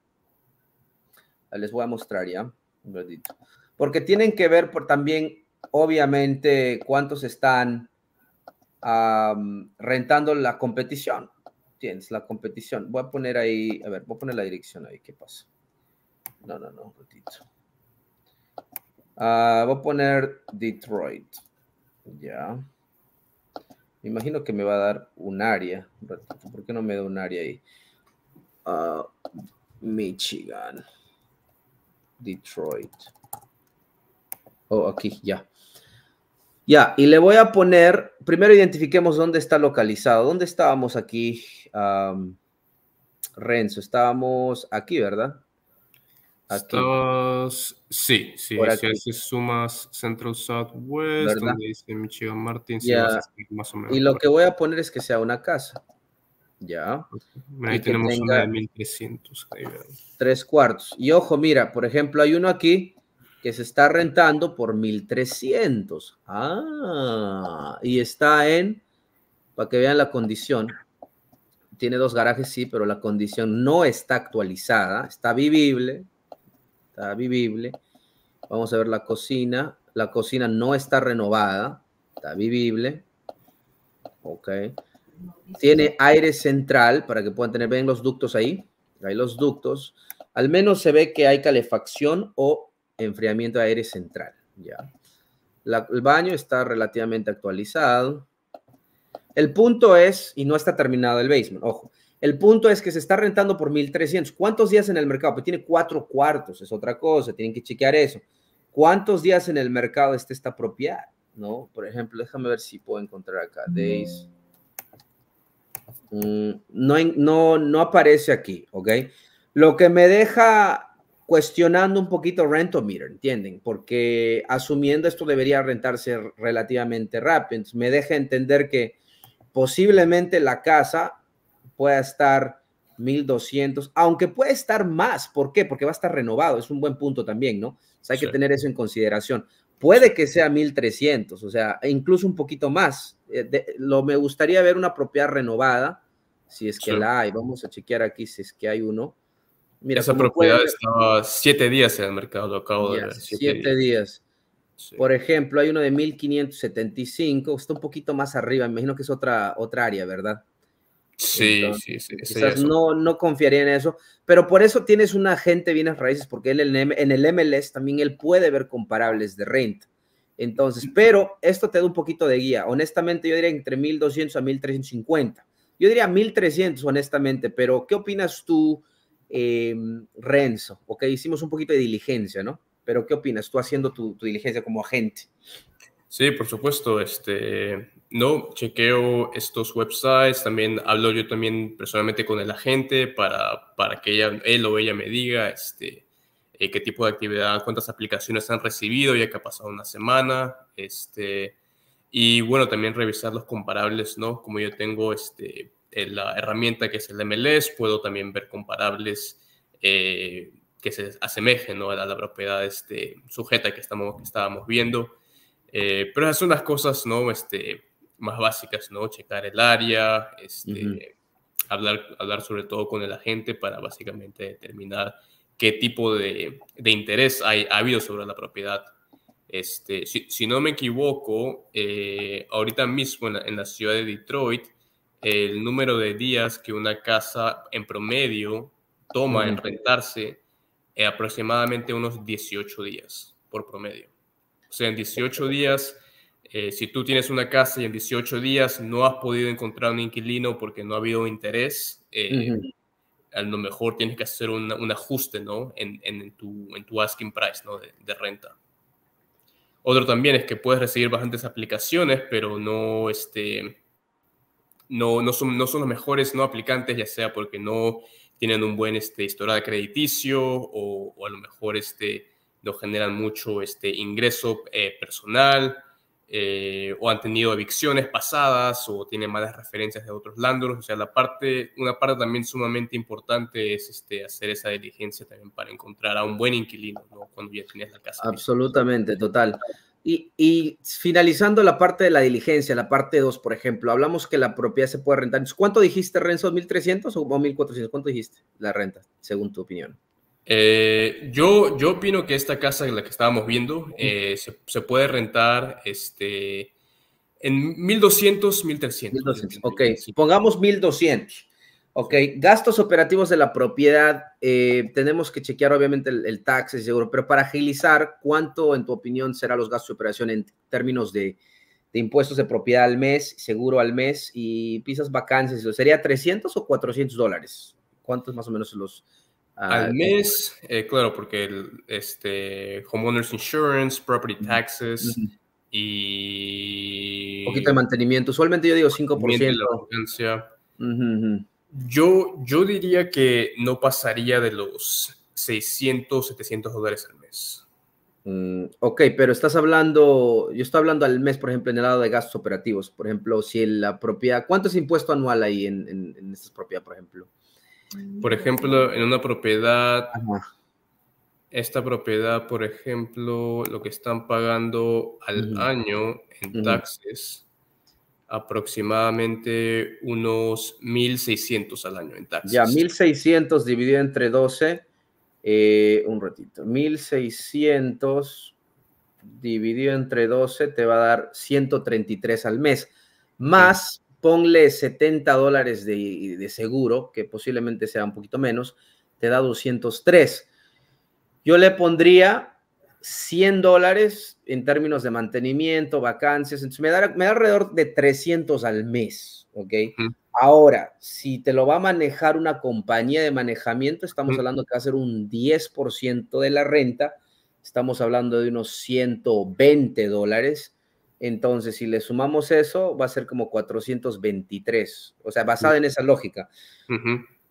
Les voy a mostrar ya, un ratito. Porque tienen que ver también, obviamente, cuántos están rentando la competición. Tienes la competición. Voy a poner ahí, a ver, voy a poner la dirección ahí, ¿qué pasa? No, no, no, un ratito. Ah, voy a poner Detroit. Ya. Me imagino que me va a dar un área. ¿Por qué no me da un área ahí? Ah, Michigan. Detroit. Oh, aquí, ya. Ya, y le voy a poner, primero identifiquemos dónde está localizado. ¿Dónde estábamos aquí, Renzo? Estábamos aquí, ¿verdad? todos sí, sí, si sumas Central Southwest, donde dice Michigan Martín sí, más o menos. Y lo que voy a poner es que sea una casa. Ya. ahí tenemos una de 1300. tres cuartos. Y ojo, mira, por ejemplo, hay uno aquí que se está rentando por 1300. Ah, y está en, para que vean la condición, tiene dos garajes, sí, pero la condición no está actualizada, está vivible, está vivible. Vamos a ver la cocina. La cocina no está renovada, está vivible. Ok. Tiene aire central para que puedan tener, ven los ductos ahí, hay los ductos. Al menos se ve que hay calefacción o enfriamiento de aire central. Ya. el baño está relativamente actualizado. El punto es, y no está terminado el basement, ojo, el punto es que se está rentando por 1.300. ¿Cuántos días en el mercado? Pues tiene cuatro cuartos, es otra cosa, tienen que chequear eso. ¿Cuántos días en el mercado este está esta propiedad? ¿No? Por ejemplo, déjame ver si puedo encontrar acá. Mm. Days. Mm, no, no, no aparece aquí, ¿ok? Lo que me deja cuestionando un poquito Rentometer, ¿entienden? Porque asumiendo esto debería rentarse relativamente rápido. Entonces, me deja entender que posiblemente la casa Puede estar 1200, aunque puede estar más. ¿Por qué? Porque va a estar renovado. Es un buen punto también, ¿no? hay que tener eso en consideración. Puede que sea 1300, o sea, e incluso un poquito más. Eh, lo me gustaría ver una propiedad renovada, si es que la hay. Vamos a chequear aquí si es que hay uno. Mira, Esa propiedad estaba siete días en el mercado, lo acabo de Siete, días. Por ejemplo, hay uno de 1575, está un poquito más arriba, me imagino que es otra, otra área, ¿verdad? Sí, sí, sí. no, no confiaría en eso, pero por eso tienes un agente a raíces, porque él en el MLS también él puede ver comparables de renta. Entonces, mm. pero esto te da un poquito de guía. Honestamente, yo diría entre 1200 a 1350. Yo diría 1300, honestamente, pero ¿qué opinas tú, em, Renzo? Ok, hicimos un poquito de diligencia, ¿no? Pero ¿qué opinas tú haciendo tu diligencia como agente? Sí, por supuesto. Este, no, chequeo estos websites, también hablo yo también personalmente con el agente para, para que ella, él o ella me diga este, eh, qué tipo de actividad, cuántas aplicaciones han recibido, ya que ha pasado una semana. Este, y bueno, también revisar los comparables, ¿no? Como yo tengo este, la herramienta que es el MLS, puedo también ver comparables eh, que se asemejen ¿no? a la, propiedad este, sujeta que, estamos, que estábamos viendo. Eh, pero esas son las cosas, ¿no? Este, más básicas, ¿no? Checar el área, este, hablar, hablar sobre todo con el agente para básicamente determinar qué tipo de, interés hay, ha habido sobre la propiedad. Este, si, no me equivoco, eh, ahorita mismo en la, ciudad de Detroit, el número de días que una casa en promedio toma en rentarse es eh, aproximadamente unos 18 días por promedio. O sea, en 18 días, eh, si tú tienes una casa y en 18 días no has podido encontrar un inquilino porque no ha habido interés, eh, a lo mejor tienes que hacer un, ajuste ¿no? En, en, tu, asking price ¿no? de, renta. Otro también es que puedes recibir bastantes aplicaciones, pero no, este, no, no, son, los mejores no aplicantes, ya sea porque no tienen un buen este, historial crediticio o, a lo mejor este, no generan mucho este, ingreso eh, personal eh, o han tenido evicciones pasadas o tienen malas referencias de otros landlords. O sea, la parte, una parte también sumamente importante es este, hacer esa diligencia también para encontrar a un buen inquilino ¿no? cuando ya tienes la casa. Absolutamente, total. Y, y, finalizando la parte de la diligencia, la parte 2, por ejemplo, hablamos que la propiedad se puede rentar. ¿Cuánto dijiste, Renzo? ¿1.300 o 1.400? ¿Cuánto dijiste la renta, según tu opinión? Eh, yo, yo opino que esta casa en la que estábamos viendo eh, se, puede rentar este, en 1200, 1300. 1200. Ok, pongamos 1200. Ok, gastos operativos de la propiedad. Eh, tenemos que chequear obviamente el, el tax, el seguro, pero para agilizar, ¿cuánto en tu opinión será los gastos de operación en términos de, de impuestos de propiedad al mes, seguro al mes y pisas vacancias? ¿Sería 300 o 400 dólares? ¿Cuántos más o menos los, al ah, mes, eh, claro, porque el, este, homeowners insurance, property taxes y... Un poquito de mantenimiento. Usualmente yo digo 5%. yo, yo diría que no pasaría de los 600, 700 dólares al mes. Mm, ok, pero estás hablando, yo estoy hablando al mes, por ejemplo, en el lado de gastos operativos. Por ejemplo, si la propiedad, ¿cuánto es impuesto anual ahí en, en, en propiedad, por ejemplo? Por ejemplo, en una propiedad, esta propiedad, por ejemplo, lo que están pagando al año en taxes, aproximadamente unos 1.600 al año en taxes. Ya, 1.600 dividido entre 12, eh, un ratito, 1.600 dividido entre 12 te va a dar 133 al mes, más ponle 70 dólares de, seguro, que posiblemente sea un poquito menos, te da 203. Yo le pondría 100 dólares en términos de mantenimiento, vacancias, entonces me da, alrededor de 300 al mes, ¿ok? Ahora, si te lo va a manejar una compañía de manejamiento, estamos hablando que va a ser un 10% de la renta, estamos hablando de unos 120 dólares entonces, si le sumamos eso, va a ser como 423, o sea, basada en esa lógica.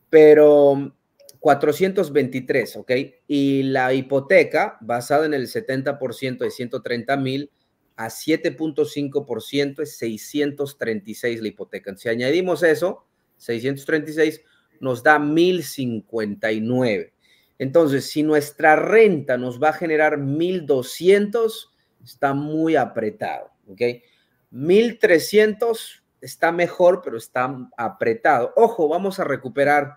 Pero 423, ¿ok? Y la hipoteca, basada en el 70% de 130 mil, a 7.5% es 636 la hipoteca. Si añadimos eso, 636 nos da 1059. Entonces, si nuestra renta nos va a generar 1200, está muy apretado. ¿ok? 1300 está mejor, pero está apretado. Ojo, vamos a recuperar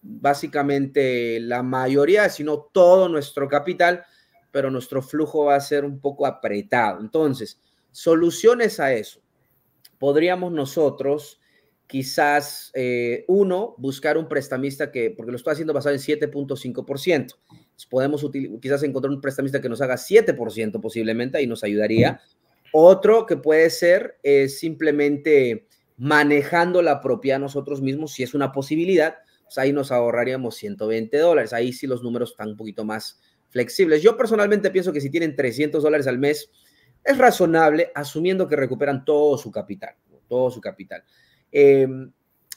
básicamente la mayoría, si no todo nuestro capital, pero nuestro flujo va a ser un poco apretado. Entonces, soluciones a eso. Podríamos nosotros quizás, eh, uno, buscar un prestamista que, porque lo estoy haciendo basado en 7.5%. Podemos quizás encontrar un prestamista que nos haga 7% posiblemente y nos ayudaría. Otro que puede ser es simplemente manejando la propiedad nosotros mismos, si es una posibilidad, pues ahí nos ahorraríamos 120 dólares. Ahí sí los números están un poquito más flexibles. Yo personalmente pienso que si tienen 300 dólares al mes, es razonable asumiendo que recuperan todo su capital, todo su capital. Em,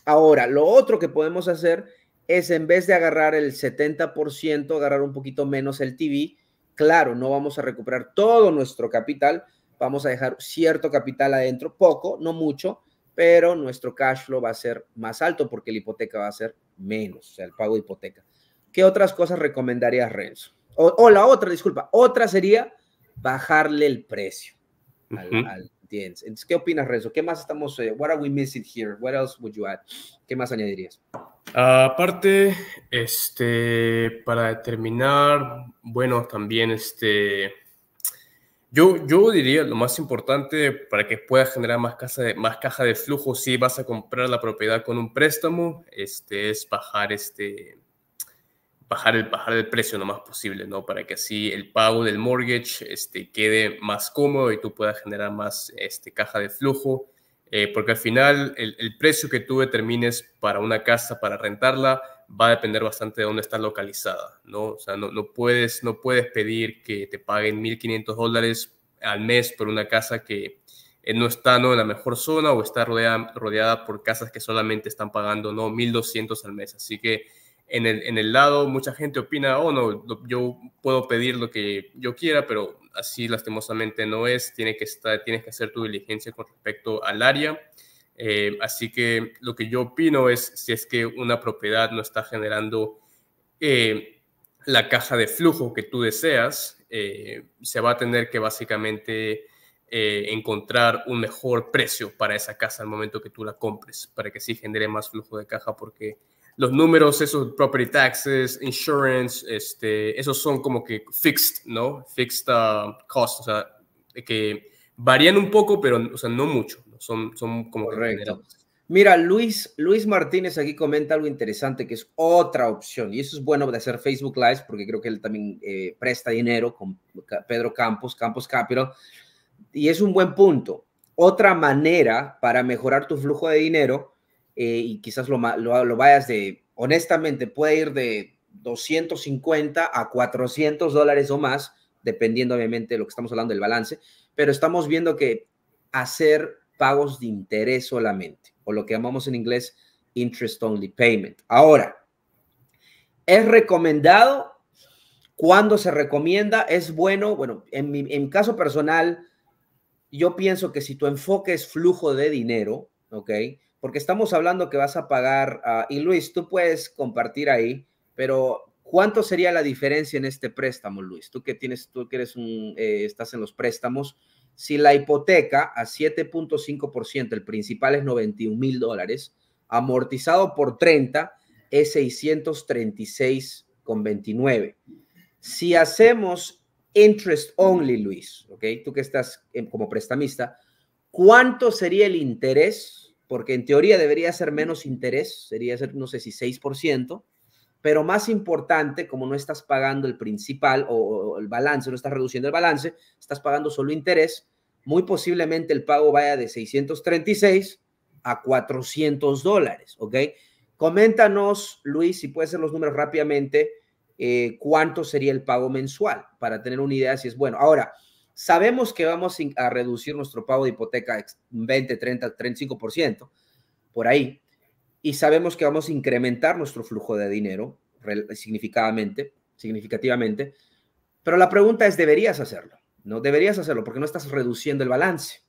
ahora, lo otro que podemos hacer es en vez de agarrar el 70%, agarrar un poquito menos el TV. Claro, no vamos a recuperar todo nuestro capital, vamos a dejar cierto capital adentro, poco, no mucho, pero nuestro cash flow va a ser más alto porque la hipoteca va a ser menos, o sea, el pago de hipoteca. ¿Qué otras cosas recomendarías, Renzo? O, la otra, disculpa, otra sería bajarle el precio al, ¿qué opinas, Renzo? ¿Qué más estamos, eh, what are we missing here? What else would you add? ¿Qué más añadirías? Aparte, este, para terminar, bueno, también este yo, diría lo más importante para que puedas generar más, casa más caja de flujo si vas a comprar la propiedad con un préstamo, este, es este, bajar, el, bajar el precio lo más posible, ¿no? Para que así el pago del mortgage este, quede más cómodo y tú puedas generar más este, caja de flujo, eh, porque al final el precio que tú determines para una casa, para rentarla, va a depender bastante de dónde está localizada, ¿no? O sea, no, puedes, no puedes pedir que te paguen 1.500 dólares al mes por una casa que eh, no está en la mejor zona o está rodeada, por casas que solamente están pagando, ¿no? 1.200 al mes. Así que en el, lado mucha gente opina, oh, no, yo puedo pedir lo que yo quiera, pero así lastimosamente no es. Tiene que, estar, tienes que hacer tu diligencia con respecto al área eh, así que lo que yo opino es si es que una propiedad no está generando eh, la caja de flujo que tú deseas, eh, se va a tener que básicamente encontrar un mejor precio para esa casa al momento que tú la compres, para que sí genere más flujo de caja, porque los números, esos property taxes, insurance, este, esos son como que fixed, ¿no? Fixed uh, costs, o sea, que varían un poco, pero o no mucho. Son, son como Correcto. Mira, Luis, Luis Martínez aquí comenta algo interesante que es otra opción, y eso es bueno de hacer Facebook Lives, porque creo que él también eh, presta dinero con Pedro Campos, Campos Capital, y es un buen punto. Otra manera para mejorar tu flujo de dinero, eh, y quizás lo, lo, lo vayas de, honestamente, puede ir de 250 a 400 dólares o más, dependiendo obviamente de lo que estamos hablando del balance, pero estamos viendo que hacer pagos de interés solamente, o lo que llamamos en inglés interest only payment. Ahora, ¿es recomendado? ¿Cuándo se recomienda? ¿Es bueno? Bueno, en mi, en caso personal, yo pienso que si tu enfoque es flujo de dinero, ¿ok? Porque estamos hablando que vas a pagar, ah, y Luis, tú puedes compartir ahí, pero ¿cuánto sería la diferencia en este préstamo, Luis? Tú que tienes, tú que eres un, eh, estás en los préstamos, si la hipoteca a 7.5%, el principal es 91 mil dólares, amortizado por 30 es 636,29. Si hacemos interest only, Luis, ¿ok? Tú que estás eh, como prestamista, ¿cuánto sería el interés? Porque en teoría debería ser menos interés, sería ser, no sé si 6%. Pero más importante, como no estás pagando el principal o, el balance, no estás reduciendo el balance, estás pagando solo interés, muy posiblemente el pago vaya de 636 a 400 dólares, ¿ok? Coméntanos, Luis, si puedes hacer los números rápidamente, eh, cuánto sería el pago mensual para tener una idea si es bueno. Ahora, sabemos que vamos a reducir nuestro pago de hipoteca 20, 30, 35%, por ahí, y sabemos que vamos a incrementar nuestro flujo de dinero significativamente, significativamente, pero la pregunta es, ¿deberías hacerlo? No deberías hacerlo porque no estás reduciendo el balance.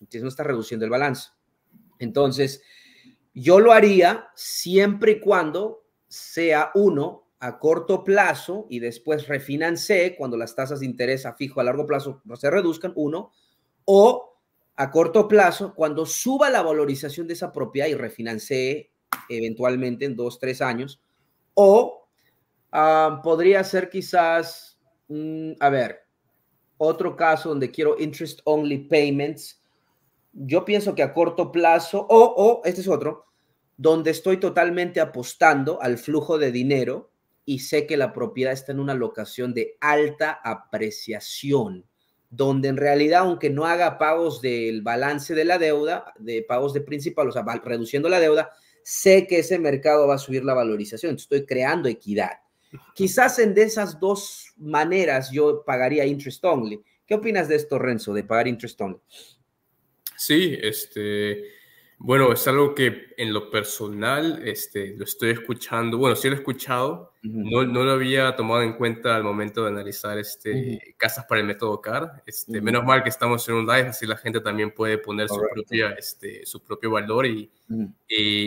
Entonces, no estás reduciendo el balance. Entonces, yo lo haría siempre y cuando sea uno a corto plazo y después refinancé cuando las tasas de interés a fijo a largo plazo no se reduzcan, uno, o a corto plazo cuando suba la valorización de esa propiedad y refinancé eventualmente en dos, tres años. O ah, podría ser quizás, a ver, otro caso donde quiero interest only payments. Yo pienso que a corto plazo, o, o este es otro, donde estoy totalmente apostando al flujo de dinero y sé que la propiedad está en una locación de alta apreciación, donde en realidad, aunque no haga pagos del balance de la deuda, de pagos de principal, o sea, reduciendo la deuda, sé que ese mercado va a subir la valorización, estoy creando equidad. Quizás en de esas dos maneras yo pagaría interest only. ¿Qué opinas de esto, Renzo, de pagar interest only? Sí, este, bueno, es algo que en lo personal este, lo estoy escuchando, bueno, sí lo he escuchado, no, lo había tomado en cuenta al momento de analizar este, casas para el método CAR. Este, Menos mal que estamos en un live, así la gente también puede poner su, propia, este, su propio valor. Y,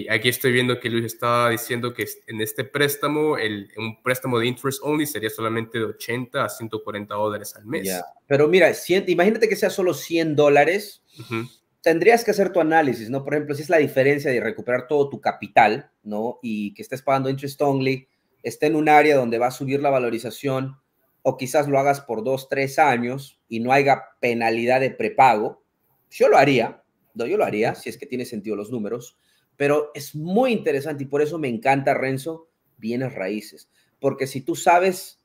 aquí estoy viendo que Luis estaba diciendo que en este préstamo, el, un préstamo de interest only sería solamente de 80 a 140 dólares al mes. Pero mira, imagínate que sea solo 100 dólares tendrías que hacer tu análisis, ¿no? Por ejemplo, si es la diferencia de recuperar todo tu capital, ¿no? Y que estés pagando interest only, esté en un área donde va a subir la valorización, o quizás lo hagas por dos, tres años y no haya penalidad de prepago. Yo lo haría, yo lo haría, si es que tiene sentido los números, pero es muy interesante y por eso me encanta, Renzo, bienes raíces, porque si tú sabes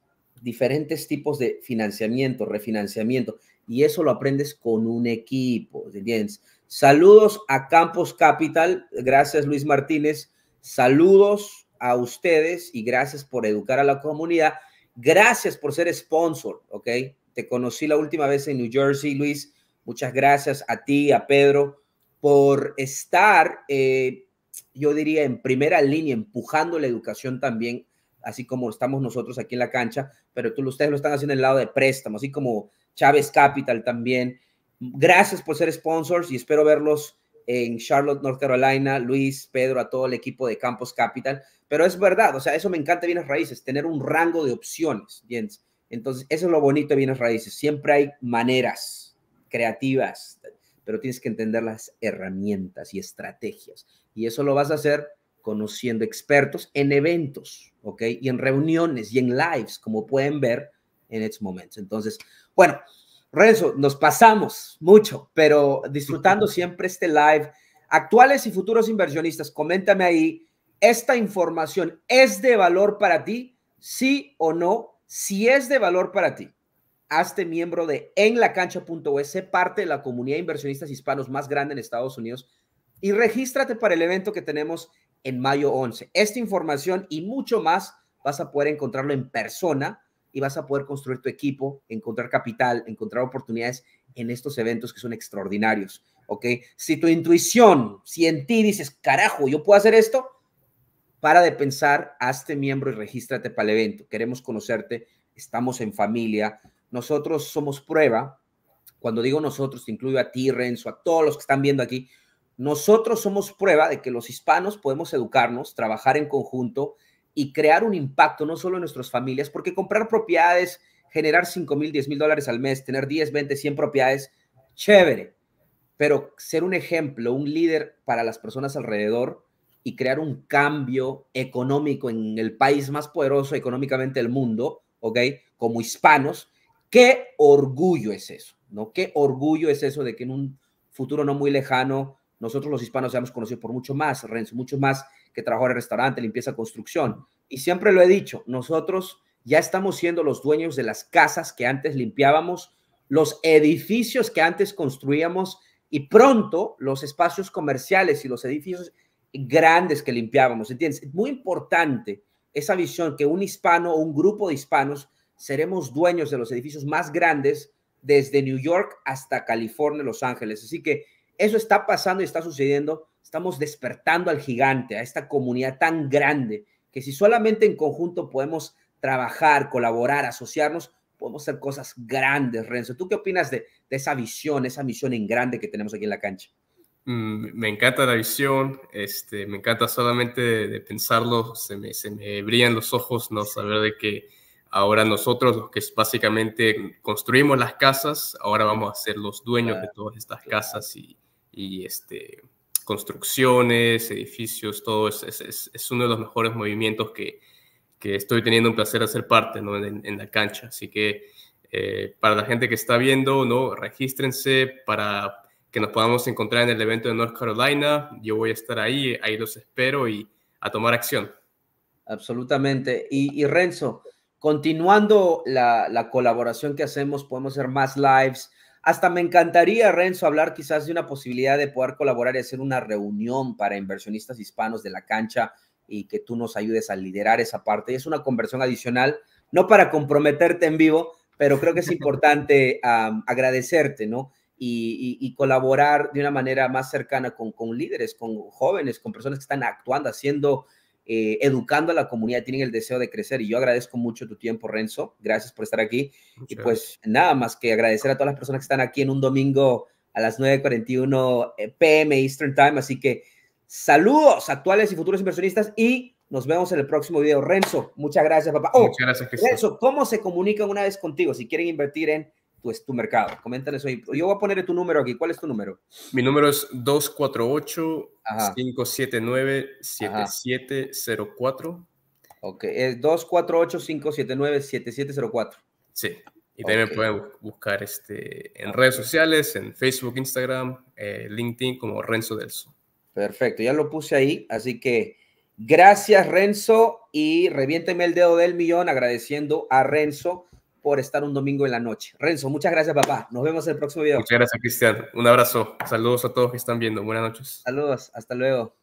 diferentes tipos de financiamiento, refinanciamiento, y eso lo aprendes con un equipo, ¿entiendes? Saludos a Campos Capital, gracias Luis Martínez, saludos a ustedes y gracias por educar a la comunidad, gracias por ser sponsor, ¿ok? Te conocí la última vez en New Jersey, Luis, muchas gracias a ti, a Pedro, por estar, eh, yo diría, en primera línea, empujando la educación también así como estamos nosotros aquí en la cancha, pero tú, ustedes lo están haciendo en el lado de préstamos, así como Chávez Capital también. Gracias por ser sponsors y espero verlos en Charlotte, North Carolina, Luis, Pedro, a todo el equipo de Campos Capital. Pero es verdad, o sea, eso me encanta Bienes Raíces, tener un rango de opciones, Jens. Entonces, eso es lo bonito de Bienes Raíces. Siempre hay maneras creativas, pero tienes que entender las herramientas y estrategias. Y eso lo vas a hacer conociendo expertos en eventos, ¿ok? Y en reuniones y en lives, como pueden ver en estos momentos. Entonces, bueno, Renzo, nos pasamos mucho, pero disfrutando siempre este live. Actuales y futuros inversionistas, coméntame ahí, ¿esta información es de valor para ti? Sí o no. Si es de valor para ti, hazte miembro de enlacancha.es, parte de la comunidad de inversionistas hispanos más grande en Estados Unidos y regístrate para el evento que tenemos en mayo 11. Esta información y mucho más vas a poder encontrarlo en persona y vas a poder construir tu equipo, encontrar capital, encontrar oportunidades en estos eventos que son extraordinarios. ¿Ok? Si tu intuición, si en ti dices, carajo, yo puedo hacer esto, para de pensar, hazte miembro y regístrate para el evento. Queremos conocerte, estamos en familia. Nosotros somos prueba. Cuando digo nosotros, te incluyo a ti, Renzo, a todos los que están viendo aquí. Nosotros somos prueba de que los hispanos podemos educarnos, trabajar en conjunto y crear un impacto no solo en nuestras familias, porque comprar propiedades, generar 5 mil, 10 mil dólares al mes, tener 10, 20, 100 propiedades, chévere, pero ser un ejemplo, un líder para las personas alrededor y crear un cambio económico en el país más poderoso económicamente del mundo, ¿ok? Como hispanos, qué orgullo es eso, ¿no? Qué orgullo es eso de que en un futuro no muy lejano nosotros los hispanos hemos conocido por mucho más, Renzo, mucho más que trabajar en restaurante, limpieza, construcción. Y siempre lo he dicho, nosotros ya estamos siendo los dueños de las casas que antes limpiábamos, los edificios que antes construíamos y pronto los espacios comerciales y los edificios grandes que limpiábamos. ¿Entiendes? Es muy importante esa visión que un hispano o un grupo de hispanos seremos dueños de los edificios más grandes desde New York hasta California, Los Ángeles. Así que eso está pasando y está sucediendo. Estamos despertando al gigante, a esta comunidad tan grande, que si solamente en conjunto podemos trabajar, colaborar, asociarnos, podemos hacer cosas grandes, Renzo. ¿Tú qué opinas de, esa visión, esa misión en grande que tenemos aquí en la cancha? Mm, me encanta la visión, este, me encanta solamente de, pensarlo, se me, se brillan los ojos, ¿no? Saber de que ahora nosotros, los que básicamente construimos las casas, ahora vamos a ser los dueños de todas estas casas y, y este, construcciones, edificios, todo. Es, es, uno de los mejores movimientos que, que, estoy teniendo un placer hacer parte en, la cancha. Así que eh, para la gente que está viendo, ¿no? regístrense para que nos podamos encontrar en el evento de North Carolina. Yo voy a estar ahí, ahí los espero y a tomar acción. Absolutamente. Y, Renzo, continuando la, la colaboración que hacemos, podemos hacer más lives, hasta me encantaría, Renzo, hablar quizás de una posibilidad de poder colaborar y hacer una reunión para inversionistas hispanos de la cancha y que tú nos ayudes a liderar esa parte. Y es una conversión adicional, no para comprometerte en vivo, pero creo que es importante agradecerte, ¿no? Y, colaborar de una manera más cercana con líderes, con jóvenes, con personas que están actuando, haciendo eh, educando a la comunidad, tienen el deseo de crecer. Y yo agradezco mucho tu tiempo, Renzo. Gracias por estar aquí. y pues nada más que agradecer a todas las personas que están aquí en un domingo a las 9.41 eh, pm Eastern Time. Así que saludos actuales y futuros inversionistas y nos vemos en el próximo video. Renzo, muchas gracias, papá. Oh, Renzo, ¿cómo se comunican una vez contigo si quieren invertir en pues, tu mercado. eso hoy. Yo voy a poner tu número aquí. ¿Cuál es tu número? Mi número es 248-579-7704. Ok, es 248-579-7704. Sí. Y también okay. pueden buscar este, en redes sociales, en Facebook, Instagram, eh, LinkedIn, como Renzo Delso. Perfecto, ya lo puse ahí, así que gracias Renzo y reviénteme el dedo del millón agradeciendo a Renzo por estar un domingo en la noche. Renzo, muchas gracias, papá. Nos vemos en el próximo video. Muchas gracias, Cristian. Un abrazo. Saludos a todos que están viendo. Buenas noches. Saludos. Hasta luego.